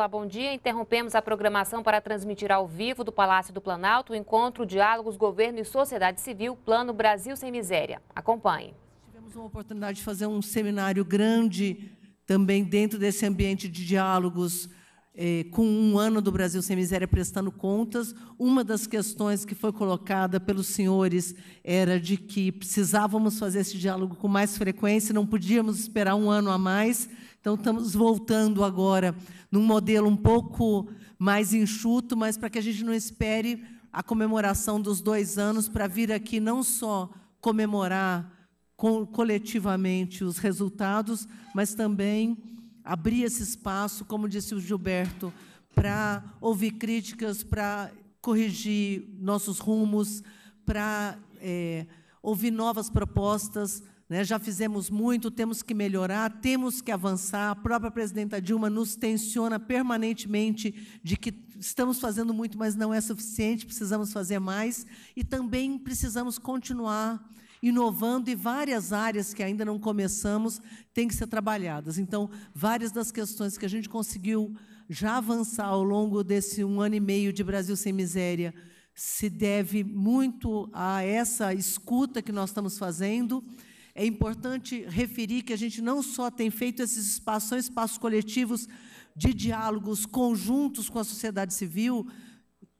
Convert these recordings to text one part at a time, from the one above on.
Olá, bom dia. Interrompemos a programação para transmitir ao vivo do Palácio do Planalto o encontro Diálogos Governo e Sociedade Civil Plano Brasil Sem Miséria. Acompanhe. Tivemos uma oportunidade de fazer um seminário grande também dentro desse ambiente de diálogos eh, com um ano do Brasil Sem Miséria prestando contas. Uma das questões que foi colocada pelos senhores era de que precisávamos fazer esse diálogo com mais frequência, não podíamos esperar um ano a mais então, estamos voltando agora num modelo um pouco mais enxuto, mas para que a gente não espere a comemoração dos dois anos para vir aqui não só comemorar coletivamente os resultados, mas também abrir esse espaço, como disse o Gilberto, para ouvir críticas, para corrigir nossos rumos, para é, ouvir novas propostas, né? Já fizemos muito, temos que melhorar, temos que avançar. A própria presidenta Dilma nos tensiona permanentemente de que estamos fazendo muito, mas não é suficiente, precisamos fazer mais. E também precisamos continuar inovando e várias áreas que ainda não começamos têm que ser trabalhadas. Então, várias das questões que a gente conseguiu já avançar ao longo desse um ano e meio de Brasil sem miséria se deve muito a essa escuta que nós estamos fazendo é importante referir que a gente não só tem feito esses espaços, são espaços coletivos de diálogos conjuntos com a sociedade civil,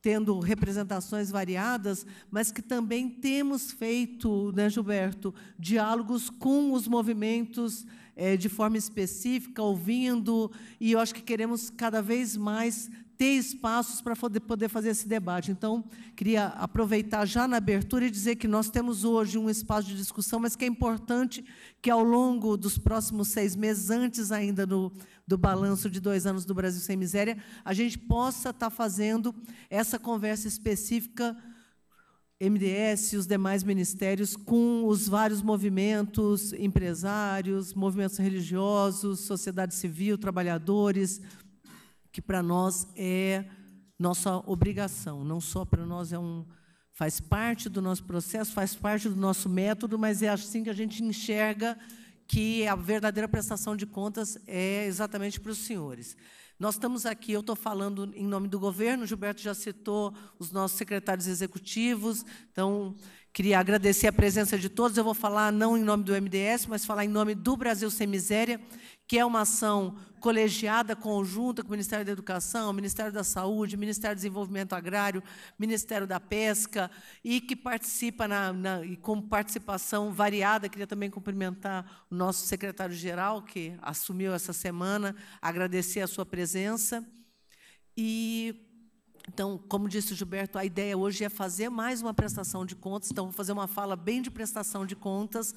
tendo representações variadas, mas que também temos feito, né, Gilberto, diálogos com os movimentos é, de forma específica, ouvindo, e eu acho que queremos cada vez mais ter espaços para poder fazer esse debate. Então, queria aproveitar já na abertura e dizer que nós temos hoje um espaço de discussão, mas que é importante que, ao longo dos próximos seis meses, antes ainda do, do balanço de dois anos do Brasil Sem Miséria, a gente possa estar tá fazendo essa conversa específica. MDS e os demais ministérios com os vários movimentos, empresários, movimentos religiosos, sociedade civil, trabalhadores, que para nós é nossa obrigação, não só para nós é um faz parte do nosso processo, faz parte do nosso método, mas é assim que a gente enxerga que a verdadeira prestação de contas é exatamente para os senhores. Nós estamos aqui, eu estou falando em nome do governo, o Gilberto já citou os nossos secretários executivos, então queria agradecer a presença de todos. Eu vou falar não em nome do MDS, mas falar em nome do Brasil Sem Miséria, que é uma ação colegiada, conjunta com o Ministério da Educação, Ministério da Saúde, Ministério do Desenvolvimento Agrário, Ministério da Pesca, e que participa na, na e com participação variada. Queria também cumprimentar o nosso secretário-geral, que assumiu essa semana, agradecer a sua presença. E então, como disse o Gilberto, a ideia hoje é fazer mais uma prestação de contas. Então, vou fazer uma fala bem de prestação de contas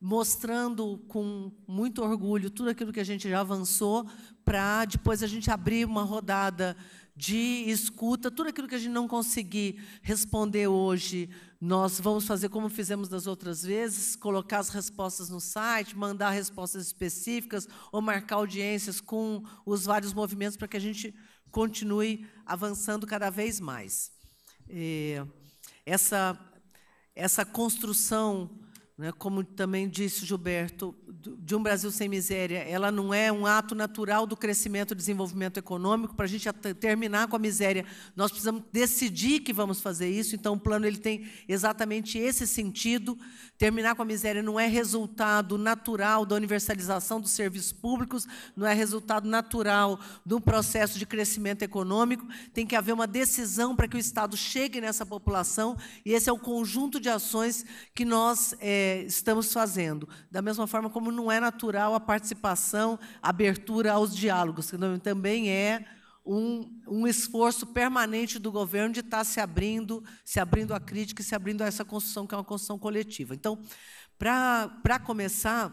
mostrando com muito orgulho tudo aquilo que a gente já avançou, para depois a gente abrir uma rodada de escuta, tudo aquilo que a gente não conseguir responder hoje, nós vamos fazer como fizemos das outras vezes, colocar as respostas no site, mandar respostas específicas ou marcar audiências com os vários movimentos para que a gente continue avançando cada vez mais. Eh, essa, essa construção né? como também disse Gilberto, de um Brasil sem miséria, ela não é um ato natural do crescimento e desenvolvimento econômico. Para a gente terminar com a miséria, nós precisamos decidir que vamos fazer isso. Então, o plano ele tem exatamente esse sentido. Terminar com a miséria não é resultado natural da universalização dos serviços públicos, não é resultado natural do processo de crescimento econômico. Tem que haver uma decisão para que o Estado chegue nessa população, e esse é o conjunto de ações que nós. É, estamos fazendo. Da mesma forma como não é natural a participação, a abertura aos diálogos, que também é um, um, esforço permanente do governo de estar tá se abrindo, se abrindo à crítica e se abrindo a essa construção, que é uma construção coletiva. Então, para começar,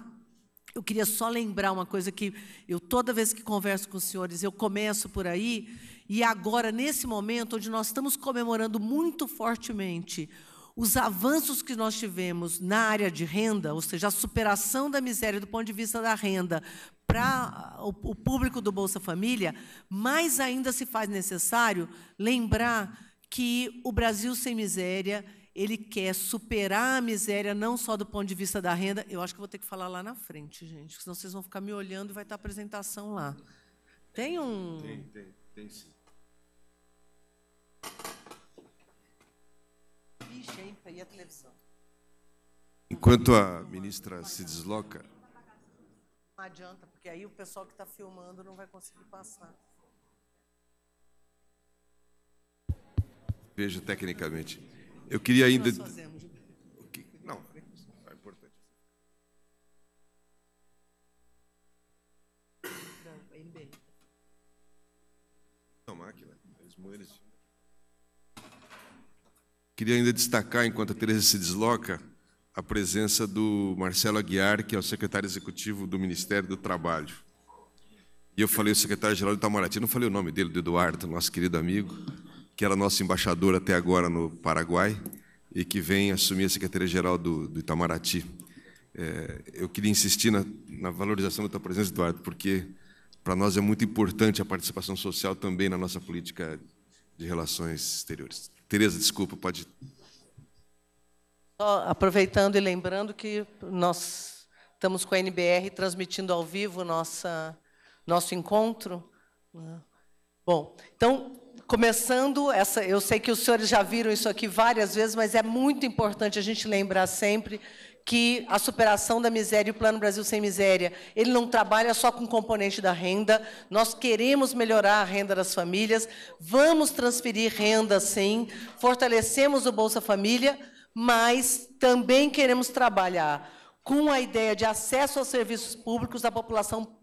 eu queria só lembrar uma coisa que eu, toda vez que converso com os senhores, eu começo por aí, e agora, nesse momento, onde nós estamos comemorando muito fortemente os avanços que nós tivemos na área de renda, ou seja, a superação da miséria do ponto de vista da renda para o público do Bolsa Família, mais ainda se faz necessário lembrar que o Brasil sem miséria ele quer superar a miséria não só do ponto de vista da renda. Eu acho que vou ter que falar lá na frente, gente, senão vocês vão ficar me olhando e vai estar a apresentação lá. Tem um. Tem, tem, tem sim ficha em pé e a televisão. Enquanto a ministra se desloca. Não adianta, porque aí o pessoal que está filmando não vai conseguir passar. Vejo tecnicamente. Eu queria ainda. Não, é importante. Não, máquina. Eles moeram. Queria ainda destacar, enquanto a Teresa se desloca, a presença do Marcelo Aguiar, que é o secretário executivo do Ministério do Trabalho. E eu falei o secretário-geral do Itamaraty, não falei o nome dele, do Eduardo, nosso querido amigo, que era nosso embaixador até agora no Paraguai e que vem assumir a secretaria-geral do, do, Itamaraty. É, eu queria insistir na, na valorização da tua presença, Eduardo, porque para nós é muito importante a participação social também na nossa política de relações exteriores. Tereza, desculpa, pode. Só aproveitando e lembrando que nós estamos com a NBR transmitindo ao vivo nossa, nosso encontro. Né? Bom, então, começando, essa, eu sei que os senhores já viram isso aqui várias vezes, mas é muito importante a gente lembrar sempre que a superação da miséria e o Plano Brasil Sem Miséria, ele não trabalha só com componente da renda, nós queremos melhorar a renda das famílias, vamos transferir renda, sim, fortalecemos o Bolsa Família, mas também queremos trabalhar com a ideia de acesso aos serviços públicos da população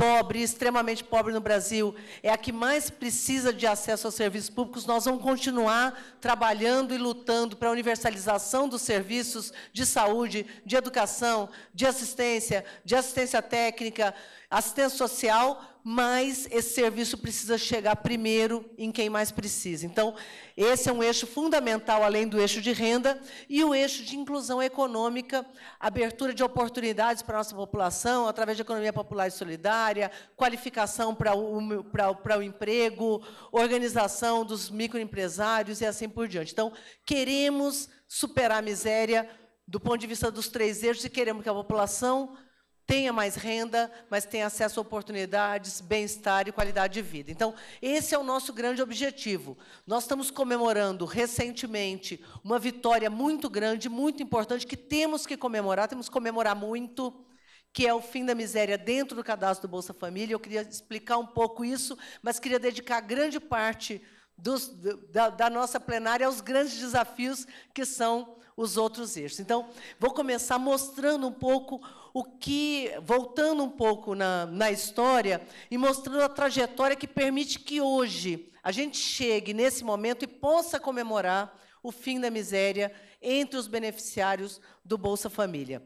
pobre, extremamente pobre no Brasil, é a que mais precisa de acesso aos serviços públicos, nós vamos continuar trabalhando e lutando para a universalização dos serviços de saúde, de educação, de assistência, de assistência técnica, assistência social, mas esse serviço precisa chegar primeiro em quem mais precisa. Então, esse é um eixo fundamental, além do eixo de renda, e o eixo de inclusão econômica, abertura de oportunidades para a nossa população, através de economia popular e solidária, qualificação para o, para, para o emprego, organização dos microempresários e assim por diante. Então, queremos superar a miséria do ponto de vista dos três eixos e queremos que a população tenha mais renda, mas tenha acesso a oportunidades, bem-estar e qualidade de vida. Então, esse é o nosso grande objetivo. Nós estamos comemorando recentemente uma vitória muito grande, muito importante, que temos que comemorar, temos que comemorar muito, que é o fim da miséria dentro do cadastro do Bolsa Família. Eu queria explicar um pouco isso, mas queria dedicar grande parte dos, da, da nossa plenária aos grandes desafios que são os outros eixos. Então, vou começar mostrando um pouco o que, voltando um pouco na, na história e mostrando a trajetória que permite que hoje a gente chegue nesse momento e possa comemorar o fim da miséria entre os beneficiários do Bolsa Família.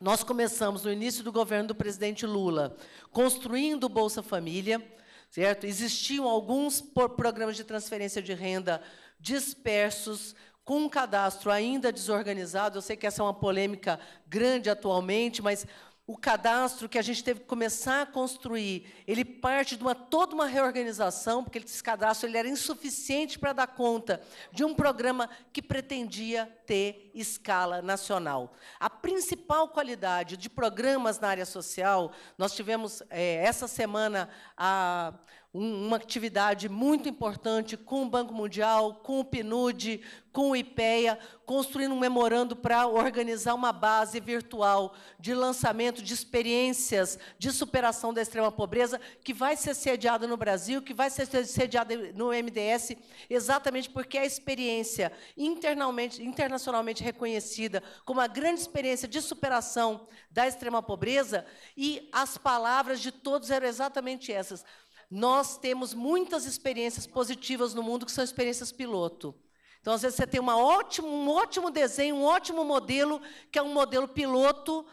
Nós começamos no início do governo do presidente Lula, construindo o Bolsa Família, certo? Existiam alguns programas de transferência de renda dispersos, com um cadastro ainda desorganizado, eu sei que essa é uma polêmica grande atualmente, mas o cadastro que a gente teve que começar a construir, ele parte de uma toda uma reorganização, porque esse cadastro ele era insuficiente para dar conta de um programa que pretendia ter escala nacional. A principal qualidade de programas na área social, nós tivemos é, essa semana a uma atividade muito importante com o Banco Mundial, com o PNUD, com o IPEA, construindo um memorando para organizar uma base virtual de lançamento de experiências de superação da extrema pobreza, que vai ser sediada no Brasil, que vai ser sediada no MDS, exatamente porque é a experiência internamente, internacionalmente reconhecida como a grande experiência de superação da extrema pobreza, e as palavras de todos eram exatamente essas. Nós temos muitas experiências positivas no mundo que são experiências piloto. Então, às vezes, você tem um ótimo desenho, um ótimo modelo, que é um modelo piloto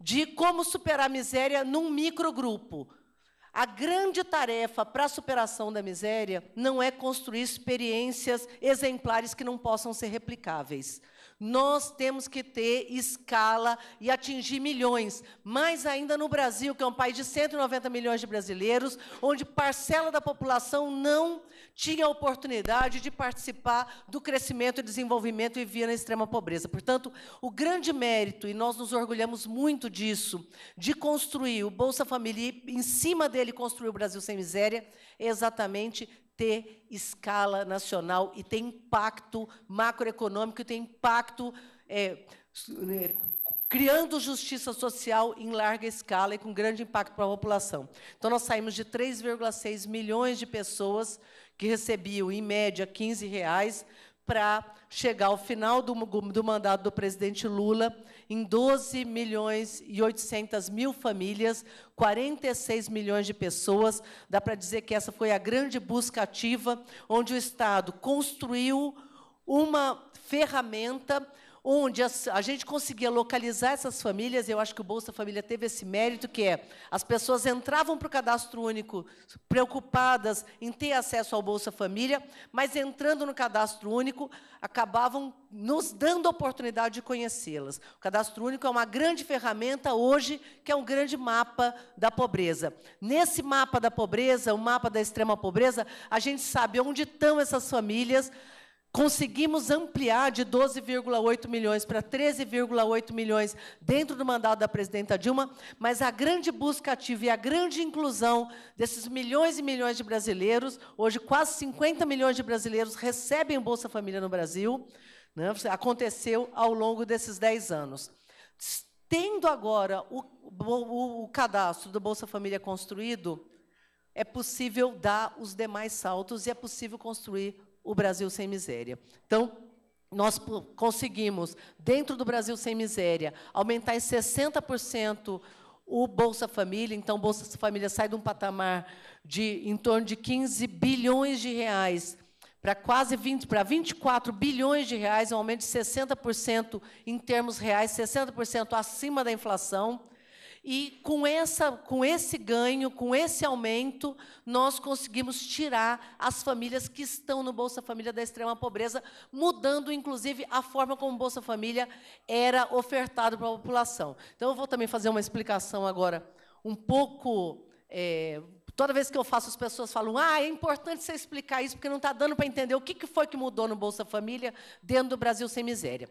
de como superar a miséria num microgrupo. A grande tarefa para a superação da miséria não é construir experiências exemplares que não possam ser replicáveis. Nós temos que ter escala e atingir milhões, mais ainda no Brasil, que é um país de 190 milhões de brasileiros, onde parcela da população não tinha oportunidade de participar do crescimento e desenvolvimento e via na extrema pobreza. Portanto, o grande mérito, e nós nos orgulhamos muito disso, de construir o Bolsa Família e, em cima dele, construir o Brasil sem miséria, é exatamente ter escala nacional e ter impacto macroeconômico, e ter impacto é, né, criando justiça social em larga escala e com grande impacto para a população. Então, nós saímos de 3,6 milhões de pessoas que recebiam, em média, 15 reais, para chegar ao final do, do, mandato do presidente Lula em 12 milhões e 800 mil famílias, 46 milhões de pessoas. Dá para dizer que essa foi a grande busca ativa, onde o Estado construiu uma ferramenta onde a, a gente conseguia localizar essas famílias, e eu acho que o Bolsa Família teve esse mérito, que é as pessoas entravam para o cadastro único preocupadas em ter acesso ao Bolsa Família, mas entrando no cadastro único, acabavam nos dando a oportunidade de conhecê-las. O cadastro único é uma grande ferramenta hoje, que é um grande mapa da pobreza. Nesse mapa da pobreza, o mapa da extrema pobreza, a gente sabe onde estão essas famílias, conseguimos ampliar de 12,8 milhões para 13,8 milhões dentro do mandato da presidenta Dilma, mas a grande busca ativa e a grande inclusão desses milhões e milhões de brasileiros, hoje quase 50 milhões de brasileiros recebem Bolsa Família no Brasil, né, aconteceu ao longo desses 10 anos. Tendo agora o, o, o cadastro do Bolsa Família construído, é possível dar os demais saltos e é possível construir o Brasil Sem Miséria. Então, nós conseguimos, dentro do Brasil Sem Miséria, aumentar em 60% o Bolsa Família. Então, o Bolsa Família sai de um patamar de em torno de 15 bilhões de reais para quase 20, para 24 bilhões de reais, um aumento de 60% em termos reais, 60% acima da inflação. E com, essa, com esse ganho, com esse aumento, nós conseguimos tirar as famílias que estão no Bolsa Família da extrema pobreza, mudando inclusive a forma como o Bolsa Família era ofertado para a população. Então, eu vou também fazer uma explicação agora um pouco. É, Toda vez que eu faço, as pessoas falam: ah, é importante você explicar isso, porque não está dando para entender o que, que foi que mudou no Bolsa Família dentro do Brasil Sem Miséria.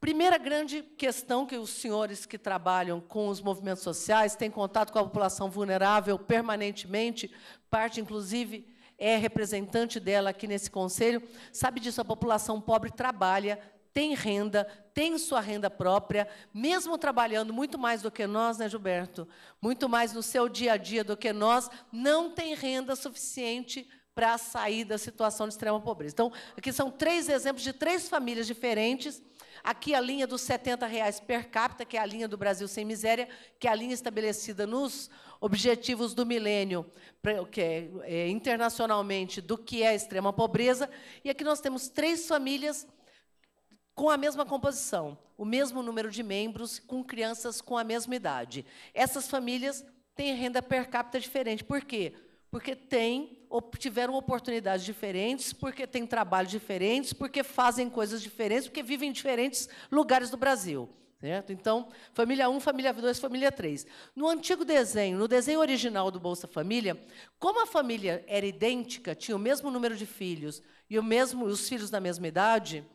Primeira grande questão que os senhores que trabalham com os movimentos sociais têm contato com a população vulnerável permanentemente, parte inclusive é representante dela aqui nesse conselho, sabe disso, a população pobre trabalha, tem renda, tem sua renda própria, mesmo trabalhando muito mais do que nós, né, Gilberto? Muito mais no seu dia a dia do que nós, não tem renda suficiente para sair da situação de extrema pobreza. Então, aqui são três exemplos de três famílias diferentes Aqui a linha dos R$ 70 reais per capita, que é a linha do Brasil Sem Miséria, que é a linha estabelecida nos objetivos do milênio, que é, é, internacionalmente, do que é a extrema pobreza. E aqui nós temos três famílias com a mesma composição, o mesmo número de membros, com crianças com a mesma idade. Essas famílias têm renda per capita diferente. Por quê? porque tem, tiveram oportunidades diferentes, porque têm trabalhos diferentes, porque fazem coisas diferentes, porque vivem em diferentes lugares do Brasil. Certo? Então, família 1, família 2, família 3. No antigo desenho, no desenho original do Bolsa Família, como a família era idêntica, tinha o mesmo número de filhos e o mesmo, os filhos da mesma idade,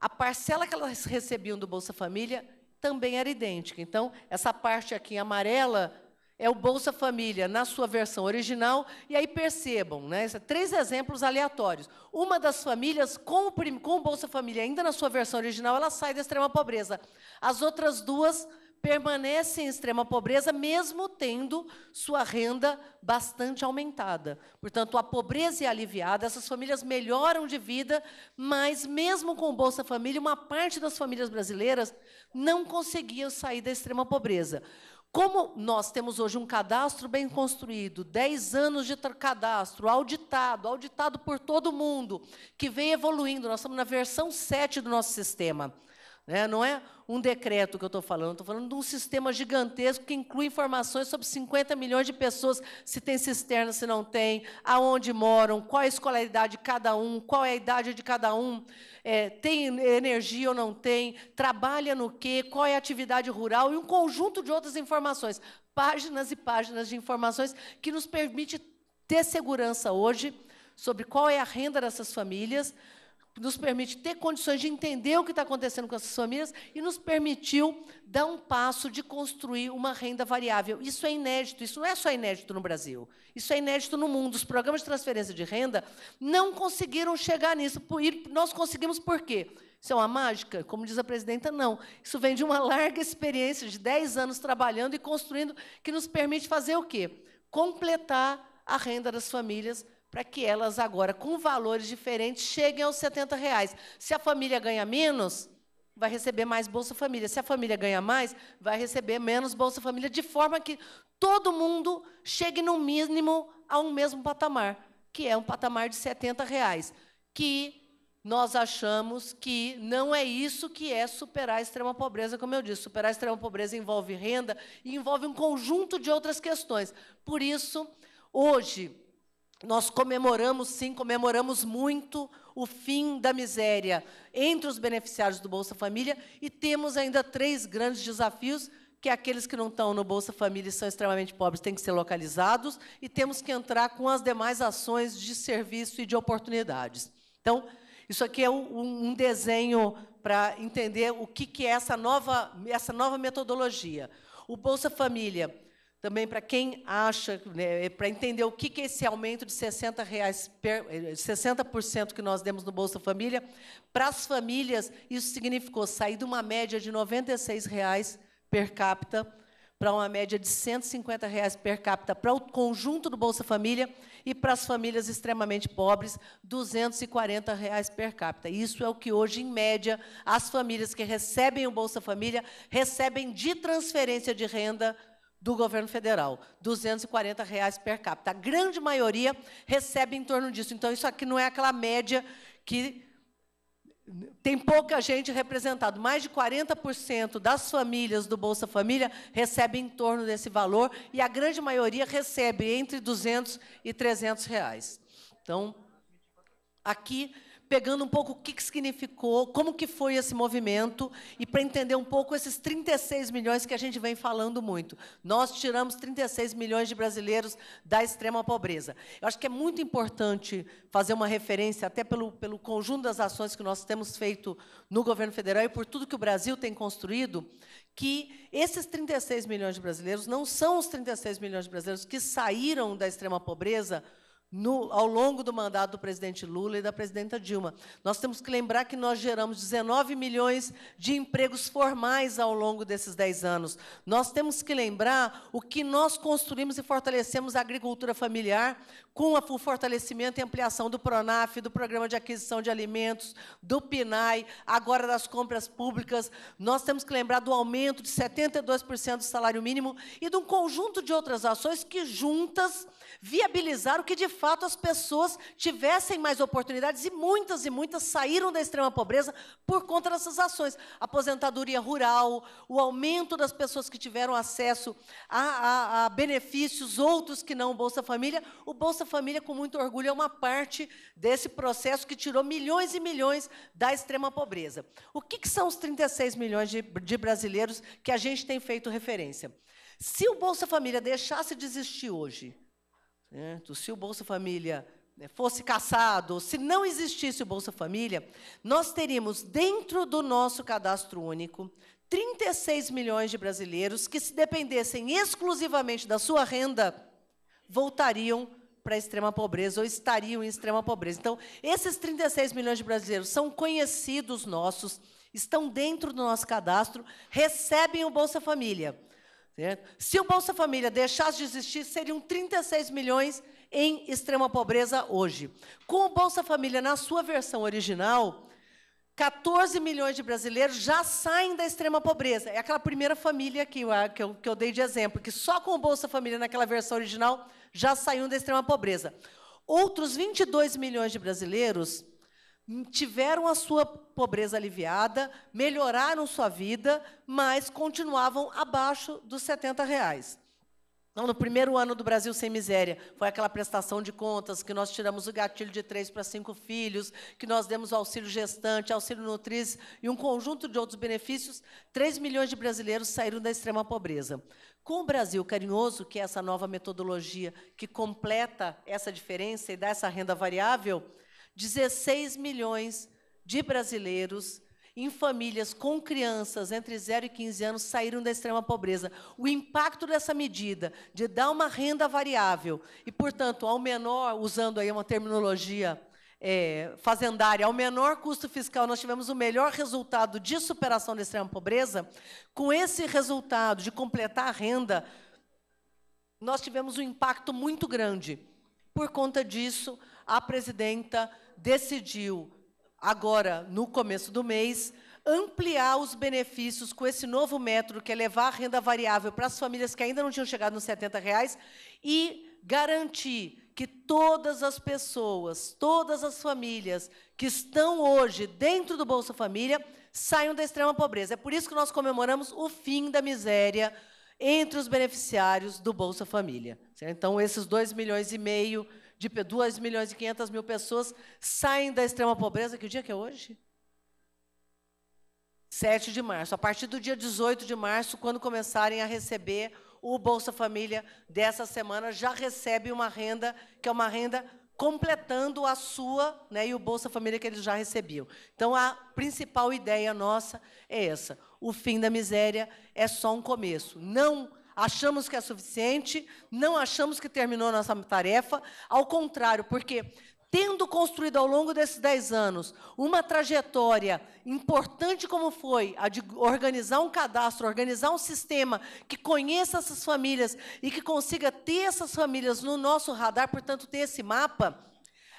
a parcela que elas recebiam do Bolsa Família também era idêntica. Então, essa parte aqui em amarela é o Bolsa Família na sua versão original. E aí percebam, né, três exemplos aleatórios. Uma das famílias com o, com o Bolsa Família, ainda na sua versão original, ela sai da extrema pobreza. As outras duas permanecem em extrema pobreza, mesmo tendo sua renda bastante aumentada. Portanto, a pobreza é aliviada, essas famílias melhoram de vida, mas mesmo com o Bolsa Família, uma parte das famílias brasileiras não conseguia sair da extrema pobreza. Como nós temos hoje um cadastro bem construído, 10 anos de cadastro, auditado, auditado por todo mundo, que vem evoluindo, nós estamos na versão 7 do nosso sistema. Né? Não é um decreto que eu estou falando, estou falando de um sistema gigantesco que inclui informações sobre 50 milhões de pessoas, se tem cisterna, se não tem, aonde moram, qual a escolaridade de cada um, qual é a idade de cada um, é, tem energia ou não tem, trabalha no quê, qual é a atividade rural e um conjunto de outras informações. Páginas e páginas de informações que nos permite ter segurança hoje sobre qual é a renda dessas famílias, nos permite ter condições de entender o que está acontecendo com essas famílias e nos permitiu dar um passo de construir uma renda variável. Isso é inédito, isso não é só inédito no Brasil, isso é inédito no mundo. Os programas de transferência de renda não conseguiram chegar nisso. E nós conseguimos por quê? Isso é uma mágica? Como diz a presidenta, não. Isso vem de uma larga experiência de 10 anos trabalhando e construindo, que nos permite fazer o quê? Completar a renda das famílias para que elas agora, com valores diferentes, cheguem aos 70 reais. Se a família ganha menos, vai receber mais Bolsa Família. Se a família ganha mais, vai receber menos Bolsa Família, de forma que todo mundo chegue, no mínimo, a um mesmo patamar, que é um patamar de 70 reais, que nós achamos que não é isso que é superar a extrema pobreza, como eu disse. Superar a extrema pobreza envolve renda e envolve um conjunto de outras questões. Por isso, hoje, nós comemoramos, sim, comemoramos muito o fim da miséria entre os beneficiários do Bolsa Família e temos ainda três grandes desafios que é aqueles que não estão no Bolsa Família e são extremamente pobres têm que ser localizados e temos que entrar com as demais ações de serviço e de oportunidades. Então, isso aqui é um, desenho para entender o que, que é essa nova, essa nova metodologia. O Bolsa Família também para quem acha, né, é para entender o que, que é esse aumento de 60%, reais per, 60 eh, que nós demos no Bolsa Família, para as famílias, isso significou sair de uma média de R$ 96,00 per capita para uma média de R$ 150 reais per capita para o conjunto do Bolsa Família e para as famílias extremamente pobres, R$ 240 reais per capita. Isso é o que hoje, em média, as famílias que recebem o Bolsa Família recebem de transferência de renda do governo federal, R$ reais per capita. A grande maioria recebe em torno disso. Então, isso aqui não é aquela média que tem pouca gente representada. Mais de 40% das famílias do Bolsa Família recebem em torno desse valor e a grande maioria recebe entre 200 e 300 reais. Então, aqui pegando um pouco o que, que significou, como que foi esse movimento e para entender um pouco esses 36 milhões que a gente vem falando muito. Nós tiramos 36 milhões de brasileiros da extrema pobreza. Eu acho que é muito importante fazer uma referência até pelo, pelo conjunto das ações que nós temos feito no governo federal e por tudo que o Brasil tem construído, que esses 36 milhões de brasileiros não são os 36 milhões de brasileiros que saíram da extrema pobreza no, ao longo do mandato do presidente Lula e da presidenta Dilma. Nós temos que lembrar que nós geramos 19 milhões de empregos formais ao longo desses 10 anos. Nós temos que lembrar o que nós construímos e fortalecemos a agricultura familiar com o fortalecimento e ampliação do PRONAF, do Programa de Aquisição de Alimentos, do PNAE, agora das compras públicas, nós temos que lembrar do aumento de 72% do salário mínimo e de um conjunto de outras ações que, juntas, viabilizaram que, de fato, as pessoas tivessem mais oportunidades e muitas e muitas saíram da extrema pobreza por conta dessas ações. Aposentadoria rural, o aumento das pessoas que tiveram acesso a, a, a benefícios, outros que não o Bolsa Família, o Bolsa família, com muito orgulho, é uma parte desse processo que tirou milhões e milhões da extrema pobreza. O que, que são os 36 milhões de, de brasileiros que a gente tem feito referência? Se o Bolsa Família deixasse de existir hoje, né, então, se o Bolsa Família né, fosse caçado, se não existisse o Bolsa Família, nós teríamos dentro do nosso cadastro único 36 milhões de brasileiros que, se dependessem exclusivamente da sua renda, voltariam para a extrema pobreza ou estariam em extrema pobreza. Então, esses 36 milhões de brasileiros são conhecidos nossos, estão dentro do nosso cadastro, recebem o Bolsa Família. Certo? Se o Bolsa Família deixasse de existir, seriam 36 milhões em extrema pobreza hoje. Com o Bolsa Família na sua versão original, 14 milhões de brasileiros já saem da extrema pobreza. É aquela primeira família que eu, que eu, que eu dei de exemplo, que só com o Bolsa Família naquela versão original já saíram da extrema pobreza. Outros 22 milhões de brasileiros tiveram a sua pobreza aliviada, melhoraram sua vida, mas continuavam abaixo dos 70 reais. Não, no primeiro ano do Brasil Sem Miséria, foi aquela prestação de contas que nós tiramos o gatilho de três para cinco filhos, que nós demos auxílio gestante, auxílio nutriz e um conjunto de outros benefícios. Três milhões de brasileiros saíram da extrema pobreza. Com o Brasil Carinhoso, que é essa nova metodologia que completa essa diferença e dá essa renda variável, 16 milhões de brasileiros em famílias com crianças entre 0 e 15 anos saíram da extrema pobreza. O impacto dessa medida de dar uma renda variável e, portanto, ao menor, usando aí uma terminologia é, fazendária, ao menor custo fiscal, nós tivemos o melhor resultado de superação da extrema pobreza. Com esse resultado de completar a renda, nós tivemos um impacto muito grande. Por conta disso, a presidenta decidiu agora no começo do mês, ampliar os benefícios com esse novo método, que é levar a renda variável para as famílias que ainda não tinham chegado nos 70 reais e garantir que todas as pessoas, todas as famílias que estão hoje dentro do Bolsa Família saiam da extrema pobreza. É por isso que nós comemoramos o fim da miséria entre os beneficiários do Bolsa Família. Então, esses 2 milhões e meio de 2 milhões e 500 mil pessoas saem da extrema pobreza. Que dia que é hoje? 7 de março. A partir do dia 18 de março, quando começarem a receber o Bolsa Família dessa semana, já recebe uma renda que é uma renda completando a sua né, e o Bolsa Família que eles já recebiam. Então, a principal ideia nossa é essa. O fim da miséria é só um começo. Não achamos que é suficiente, não achamos que terminou nossa tarefa, ao contrário, porque tendo construído ao longo desses 10 anos uma trajetória importante como foi a de organizar um cadastro, organizar um sistema que conheça essas famílias e que consiga ter essas famílias no nosso radar, portanto, ter esse mapa,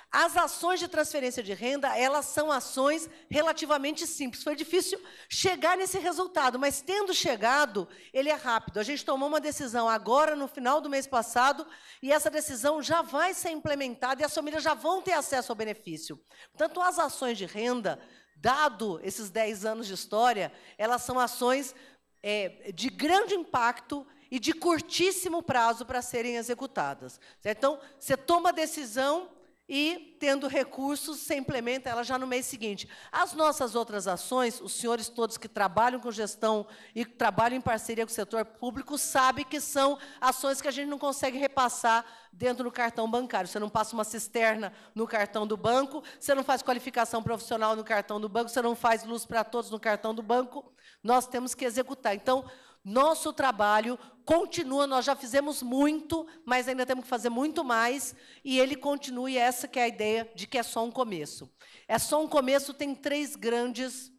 as ações de transferência de renda, elas são ações relativamente simples. Foi difícil chegar nesse resultado, mas tendo chegado, ele é rápido. A gente tomou uma decisão agora, no final do mês passado, e essa decisão já vai ser implementada e as famílias já vão ter acesso ao benefício. Portanto, as ações de renda, dado esses 10 anos de história, elas são ações é, de grande impacto e de curtíssimo prazo para serem executadas. Certo? Então, você toma a decisão, e, tendo recursos, se implementa ela já no mês seguinte. As nossas outras ações, os senhores todos que trabalham com gestão e trabalham em parceria com o setor público sabem que são ações que a gente não consegue repassar dentro do cartão bancário. Você não passa uma cisterna no cartão do banco, você não faz qualificação profissional no cartão do banco, você não faz luz para todos no cartão do banco. Nós temos que executar. Então, nosso trabalho continua, nós já fizemos muito, mas ainda temos que fazer muito mais, e ele continue, essa que é a ideia de que é só um começo. É só um começo, tem três grandes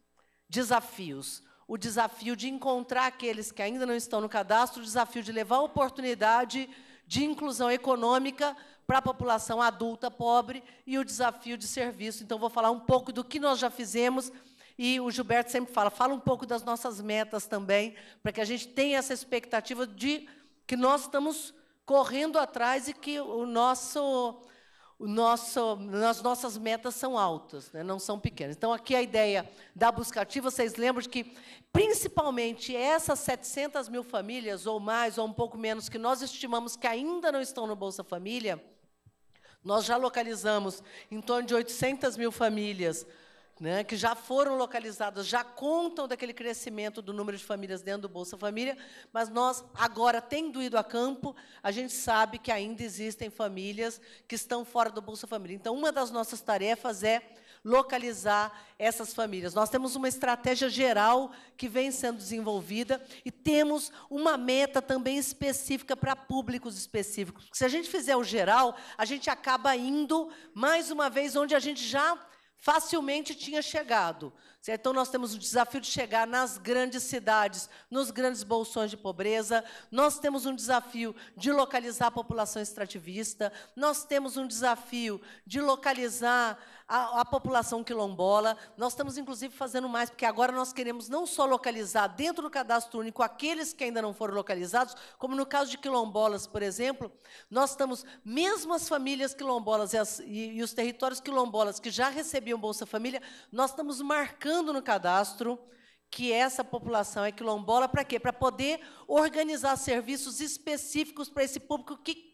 desafios. O desafio de encontrar aqueles que ainda não estão no cadastro, o desafio de levar a oportunidade de inclusão econômica para a população adulta pobre e o desafio de serviço. Então, vou falar um pouco do que nós já fizemos e o Gilberto sempre fala, fala um pouco das nossas metas também, para que a gente tenha essa expectativa de que nós estamos correndo atrás e que o nosso, o nosso, as nossas metas são altas, né? não são pequenas. Então, aqui a ideia da buscativa, vocês lembram de que, principalmente, essas 700 mil famílias, ou mais, ou um pouco menos, que nós estimamos que ainda não estão no Bolsa Família, nós já localizamos em torno de 800 mil famílias né, que já foram localizadas, já contam daquele crescimento do número de famílias dentro do Bolsa Família, mas nós, agora, tendo ido a campo, a gente sabe que ainda existem famílias que estão fora do Bolsa Família. Então, uma das nossas tarefas é localizar essas famílias. Nós temos uma estratégia geral que vem sendo desenvolvida e temos uma meta também específica para públicos específicos. Se a gente fizer o geral, a gente acaba indo mais uma vez onde a gente já facilmente tinha chegado então, nós temos o desafio de chegar nas grandes cidades, nos grandes bolsões de pobreza, nós temos um desafio de localizar a população extrativista, nós temos um desafio de localizar a, a população quilombola, nós estamos, inclusive, fazendo mais, porque agora nós queremos não só localizar dentro do cadastro único aqueles que ainda não foram localizados, como no caso de quilombolas, por exemplo, nós estamos, mesmo as famílias quilombolas e, as, e, e os territórios quilombolas que já recebiam Bolsa Família, nós estamos marcando no cadastro que essa população é quilombola para quê? Para poder organizar serviços específicos para esse público que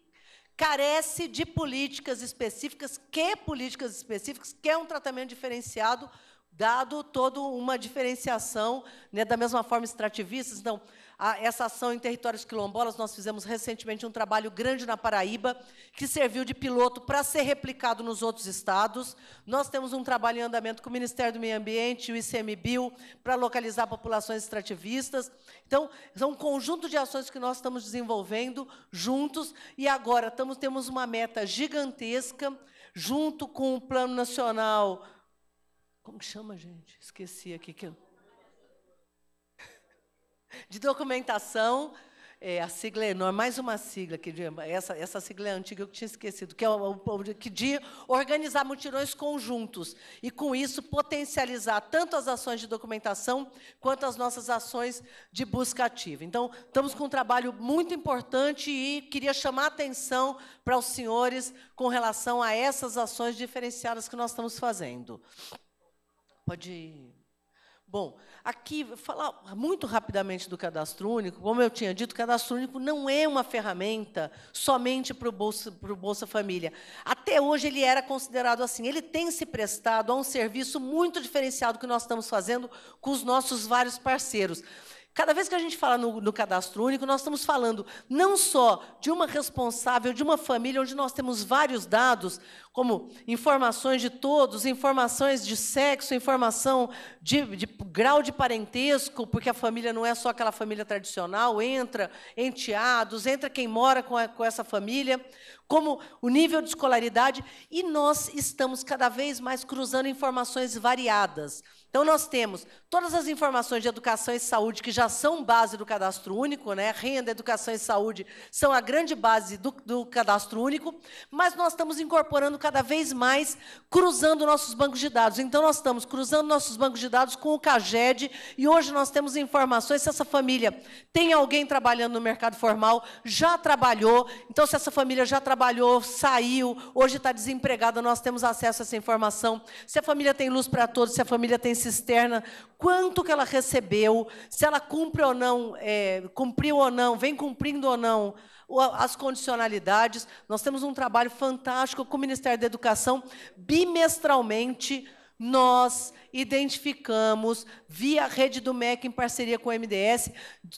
carece de políticas específicas, quer políticas específicas, quer é um tratamento diferenciado, dado toda uma diferenciação, né, da mesma forma extrativistas. Então, a, essa ação em territórios quilombolas, nós fizemos recentemente um trabalho grande na Paraíba, que serviu de piloto para ser replicado nos outros estados. Nós temos um trabalho em andamento com o Ministério do Meio Ambiente e o ICMBio para localizar populações extrativistas. Então, são um conjunto de ações que nós estamos desenvolvendo juntos e agora estamos, temos uma meta gigantesca junto com o Plano Nacional como chama, gente? Esqueci aqui. Que de documentação, é, a sigla é enorme, mais uma sigla, que, essa, essa sigla é antiga, eu tinha esquecido, que é o, que de organizar mutirões conjuntos e, com isso, potencializar tanto as ações de documentação quanto as nossas ações de busca ativa. Então, estamos com um trabalho muito importante e queria chamar a atenção para os senhores com relação a essas ações diferenciadas que nós estamos fazendo. Pode ir. Bom, aqui, vou falar muito rapidamente do cadastro único. Como eu tinha dito, o cadastro único não é uma ferramenta somente para o Bolsa, Bolsa Família. Até hoje ele era considerado assim. Ele tem se prestado a um serviço muito diferenciado que nós estamos fazendo com os nossos vários parceiros. Cada vez que a gente fala no, no, cadastro único, nós estamos falando não só de uma responsável, de uma família, onde nós temos vários dados, como informações de todos, informações de sexo, informação de, de, grau de parentesco, porque a família não é só aquela família tradicional, entra enteados, entra quem mora com, a, com essa família, como o nível de escolaridade, e nós estamos cada vez mais cruzando informações variadas. Então, nós temos todas as informações de educação e saúde que já são base do cadastro único, né? renda, educação e saúde são a grande base do, do cadastro único, mas nós estamos incorporando cada vez mais cruzando nossos bancos de dados. Então, nós estamos cruzando nossos bancos de dados com o CAGED e hoje nós temos informações se essa família tem alguém trabalhando no mercado formal, já trabalhou. Então, se essa família já trabalhou, saiu, hoje está desempregada, nós temos acesso a essa informação. Se a família tem luz para todos, se a família tem cisterna, quanto que ela recebeu, se ela cumpre ou não, é, cumpriu ou não, vem cumprindo ou não as condicionalidades. Nós temos um trabalho fantástico com o Ministério da Educação. Bimestralmente, nós identificamos, via rede do MEC, em parceria com o MDS,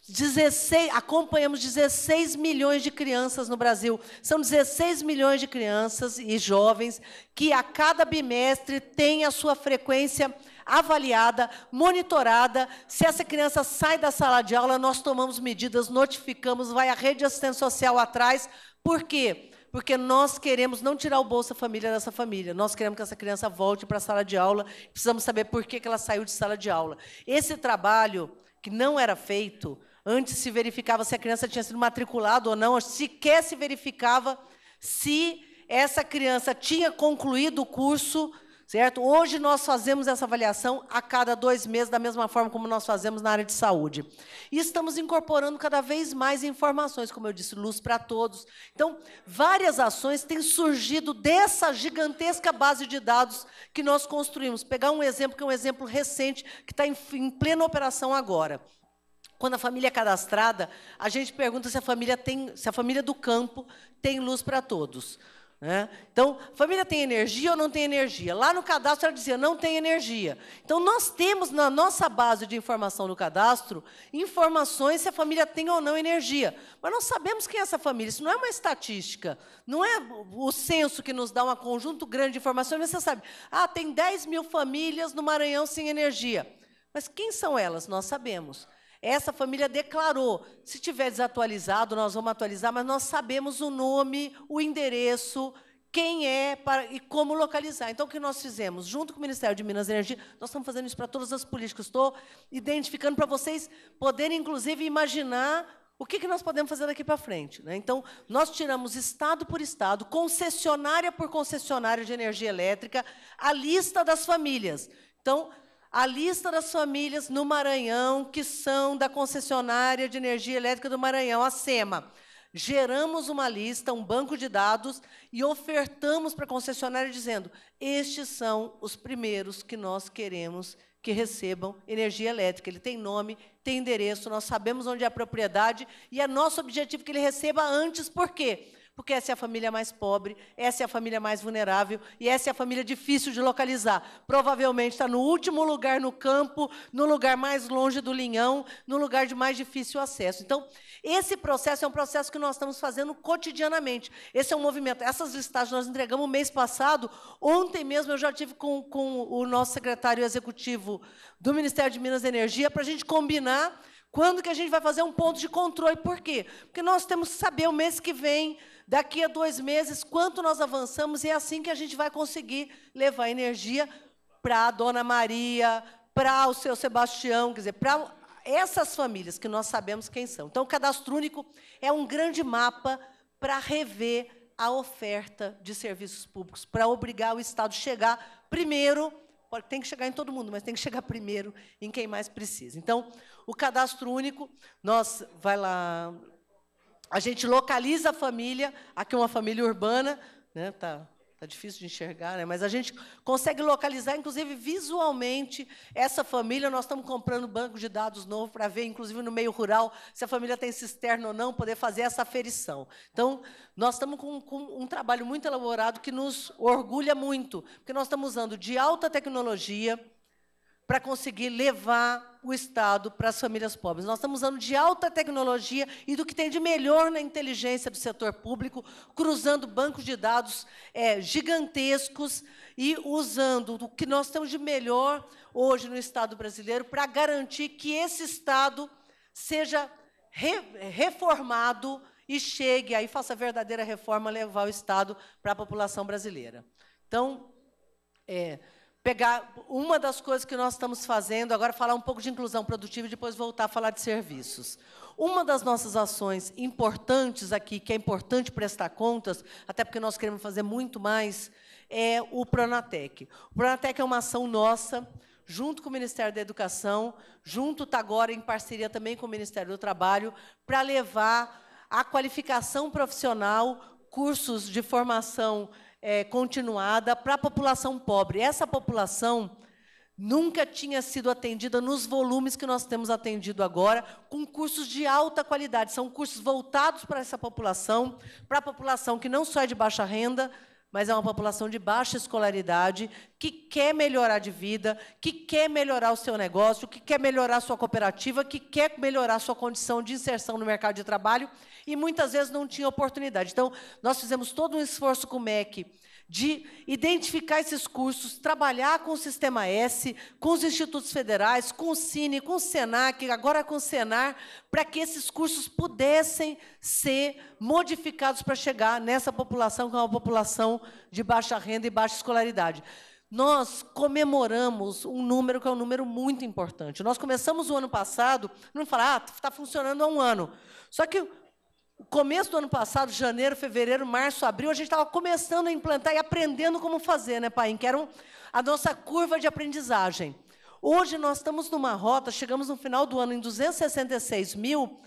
16, acompanhamos 16 milhões de crianças no Brasil. São 16 milhões de crianças e jovens que, a cada bimestre, têm a sua frequência avaliada, monitorada. Se essa criança sai da sala de aula, nós tomamos medidas, notificamos, vai a rede de assistência social atrás. Por quê? porque nós queremos não tirar o Bolsa Família dessa família. Nós queremos que essa criança volte para a sala de aula. Precisamos saber por que, que ela saiu de sala de aula. Esse trabalho que não era feito, antes se verificava se a criança tinha sido matriculada ou não, sequer se verificava se essa criança tinha concluído o curso Certo? Hoje nós fazemos essa avaliação a cada dois meses, da mesma forma como nós fazemos na área de saúde. E estamos incorporando cada vez mais informações, como eu disse, luz para todos. Então, várias ações têm surgido dessa gigantesca base de dados que nós construímos. Pegar um exemplo, que é um exemplo recente, que está em, em plena operação agora. Quando a família é cadastrada, a gente pergunta se a família tem, se a família do campo tem luz para todos. Né? Então, família tem energia ou não tem energia? Lá no cadastro ela dizia, não tem energia. Então, nós temos na nossa base de informação no cadastro informações se a família tem ou não energia. Mas nós sabemos quem é essa família, isso não é uma estatística. Não é o censo que nos dá um conjunto grande de informações, você sabe, ah, tem 10 mil famílias no Maranhão sem energia. Mas quem são elas? Nós sabemos. Essa família declarou: se tiver desatualizado, nós vamos atualizar, mas nós sabemos o nome, o endereço, quem é para, e como localizar. Então, o que nós fizemos? Junto com o Ministério de Minas e Energia, nós estamos fazendo isso para todas as políticas. Estou identificando para vocês poderem, inclusive, imaginar o que, que, nós podemos fazer daqui para frente? Né? Então, nós tiramos estado por estado, concessionária por concessionária de energia elétrica, a lista das famílias. Então, a lista das famílias no Maranhão que são da concessionária de energia elétrica do Maranhão, a SEMA. Geramos uma lista, um banco de dados e ofertamos para a concessionária dizendo: estes são os primeiros que nós queremos que recebam energia elétrica. Ele tem nome, tem endereço, nós sabemos onde é a propriedade e é nosso objetivo que ele receba antes, por quê? porque essa é a família mais pobre, essa é a família mais vulnerável e essa é a família difícil de localizar. Provavelmente está no último lugar no campo, no lugar mais longe do linhão, no lugar de mais difícil acesso. Então, esse processo é um processo que nós estamos fazendo cotidianamente. Esse é um movimento. Essas listagens nós entregamos mês passado. Ontem mesmo eu já tive com, com o nosso secretário executivo do Ministério de Minas e Energia para a gente combinar quando que a gente vai fazer um ponto de controle. Por quê? Porque nós temos que saber o mês que vem Daqui a dois meses, quanto nós avançamos, e é assim que a gente vai conseguir levar energia para a Dona Maria, para o seu Sebastião, quer dizer, para essas famílias que nós sabemos quem são. Então, o cadastro único é um grande mapa para rever a oferta de serviços públicos, para obrigar o Estado a chegar primeiro, porque tem que chegar em todo mundo, mas tem que chegar primeiro em quem mais precisa. Então, o cadastro único, nós vai lá, a gente localiza a família, aqui é uma família urbana, né? Tá, tá difícil de enxergar, né? Mas a gente consegue localizar, inclusive visualmente, essa família. Nós estamos comprando banco de dados novo para ver, inclusive no meio rural, se a família tem cisterna ou não, poder fazer essa aferição. Então, nós estamos com, com um trabalho muito elaborado que nos orgulha muito, porque nós estamos usando de alta tecnologia para conseguir levar o Estado para as famílias pobres. Nós estamos usando de alta tecnologia e do que tem de melhor na inteligência do setor público, cruzando bancos de dados é, gigantescos e usando o que nós temos de melhor hoje no Estado brasileiro para garantir que esse Estado seja re reformado e chegue aí, faça a verdadeira reforma, levar o Estado para a população brasileira. Então, é, pegar uma das coisas que nós estamos fazendo, agora falar um pouco de inclusão produtiva e depois voltar a falar de serviços. Uma das nossas ações importantes aqui, que é importante prestar contas, até porque nós queremos fazer muito mais, é o Pronatec. O Pronatec é uma ação nossa, junto com o Ministério da Educação, junto está agora em parceria também com o Ministério do Trabalho, para levar a qualificação profissional, cursos de formação profissional, é, continuada para a população pobre. Essa população nunca tinha sido atendida nos volumes que nós temos atendido agora, com cursos de alta qualidade. São cursos voltados para essa população, para a população que não só é de baixa renda, mas é uma população de baixa escolaridade que quer melhorar de vida, que quer melhorar o seu negócio, que quer melhorar a sua cooperativa, que quer melhorar a sua condição de inserção no mercado de trabalho e muitas vezes não tinha oportunidade. Então, nós fizemos todo um esforço com o MEC de identificar esses cursos, trabalhar com o Sistema S, com os institutos federais, com o Cine, com o Senac, agora com o Senar, para que esses cursos pudessem ser modificados para chegar nessa população, que é uma população de baixa renda e baixa escolaridade. Nós comemoramos um número que é um número muito importante. Nós começamos o ano passado, não falar, ah, está funcionando há um ano. Só que começo do ano passado, janeiro, fevereiro, março, abril, a gente estava começando a implantar e aprendendo como fazer, né, pai? Que era um, a nossa curva de aprendizagem. Hoje nós estamos numa rota, chegamos no final do ano em 266 mil,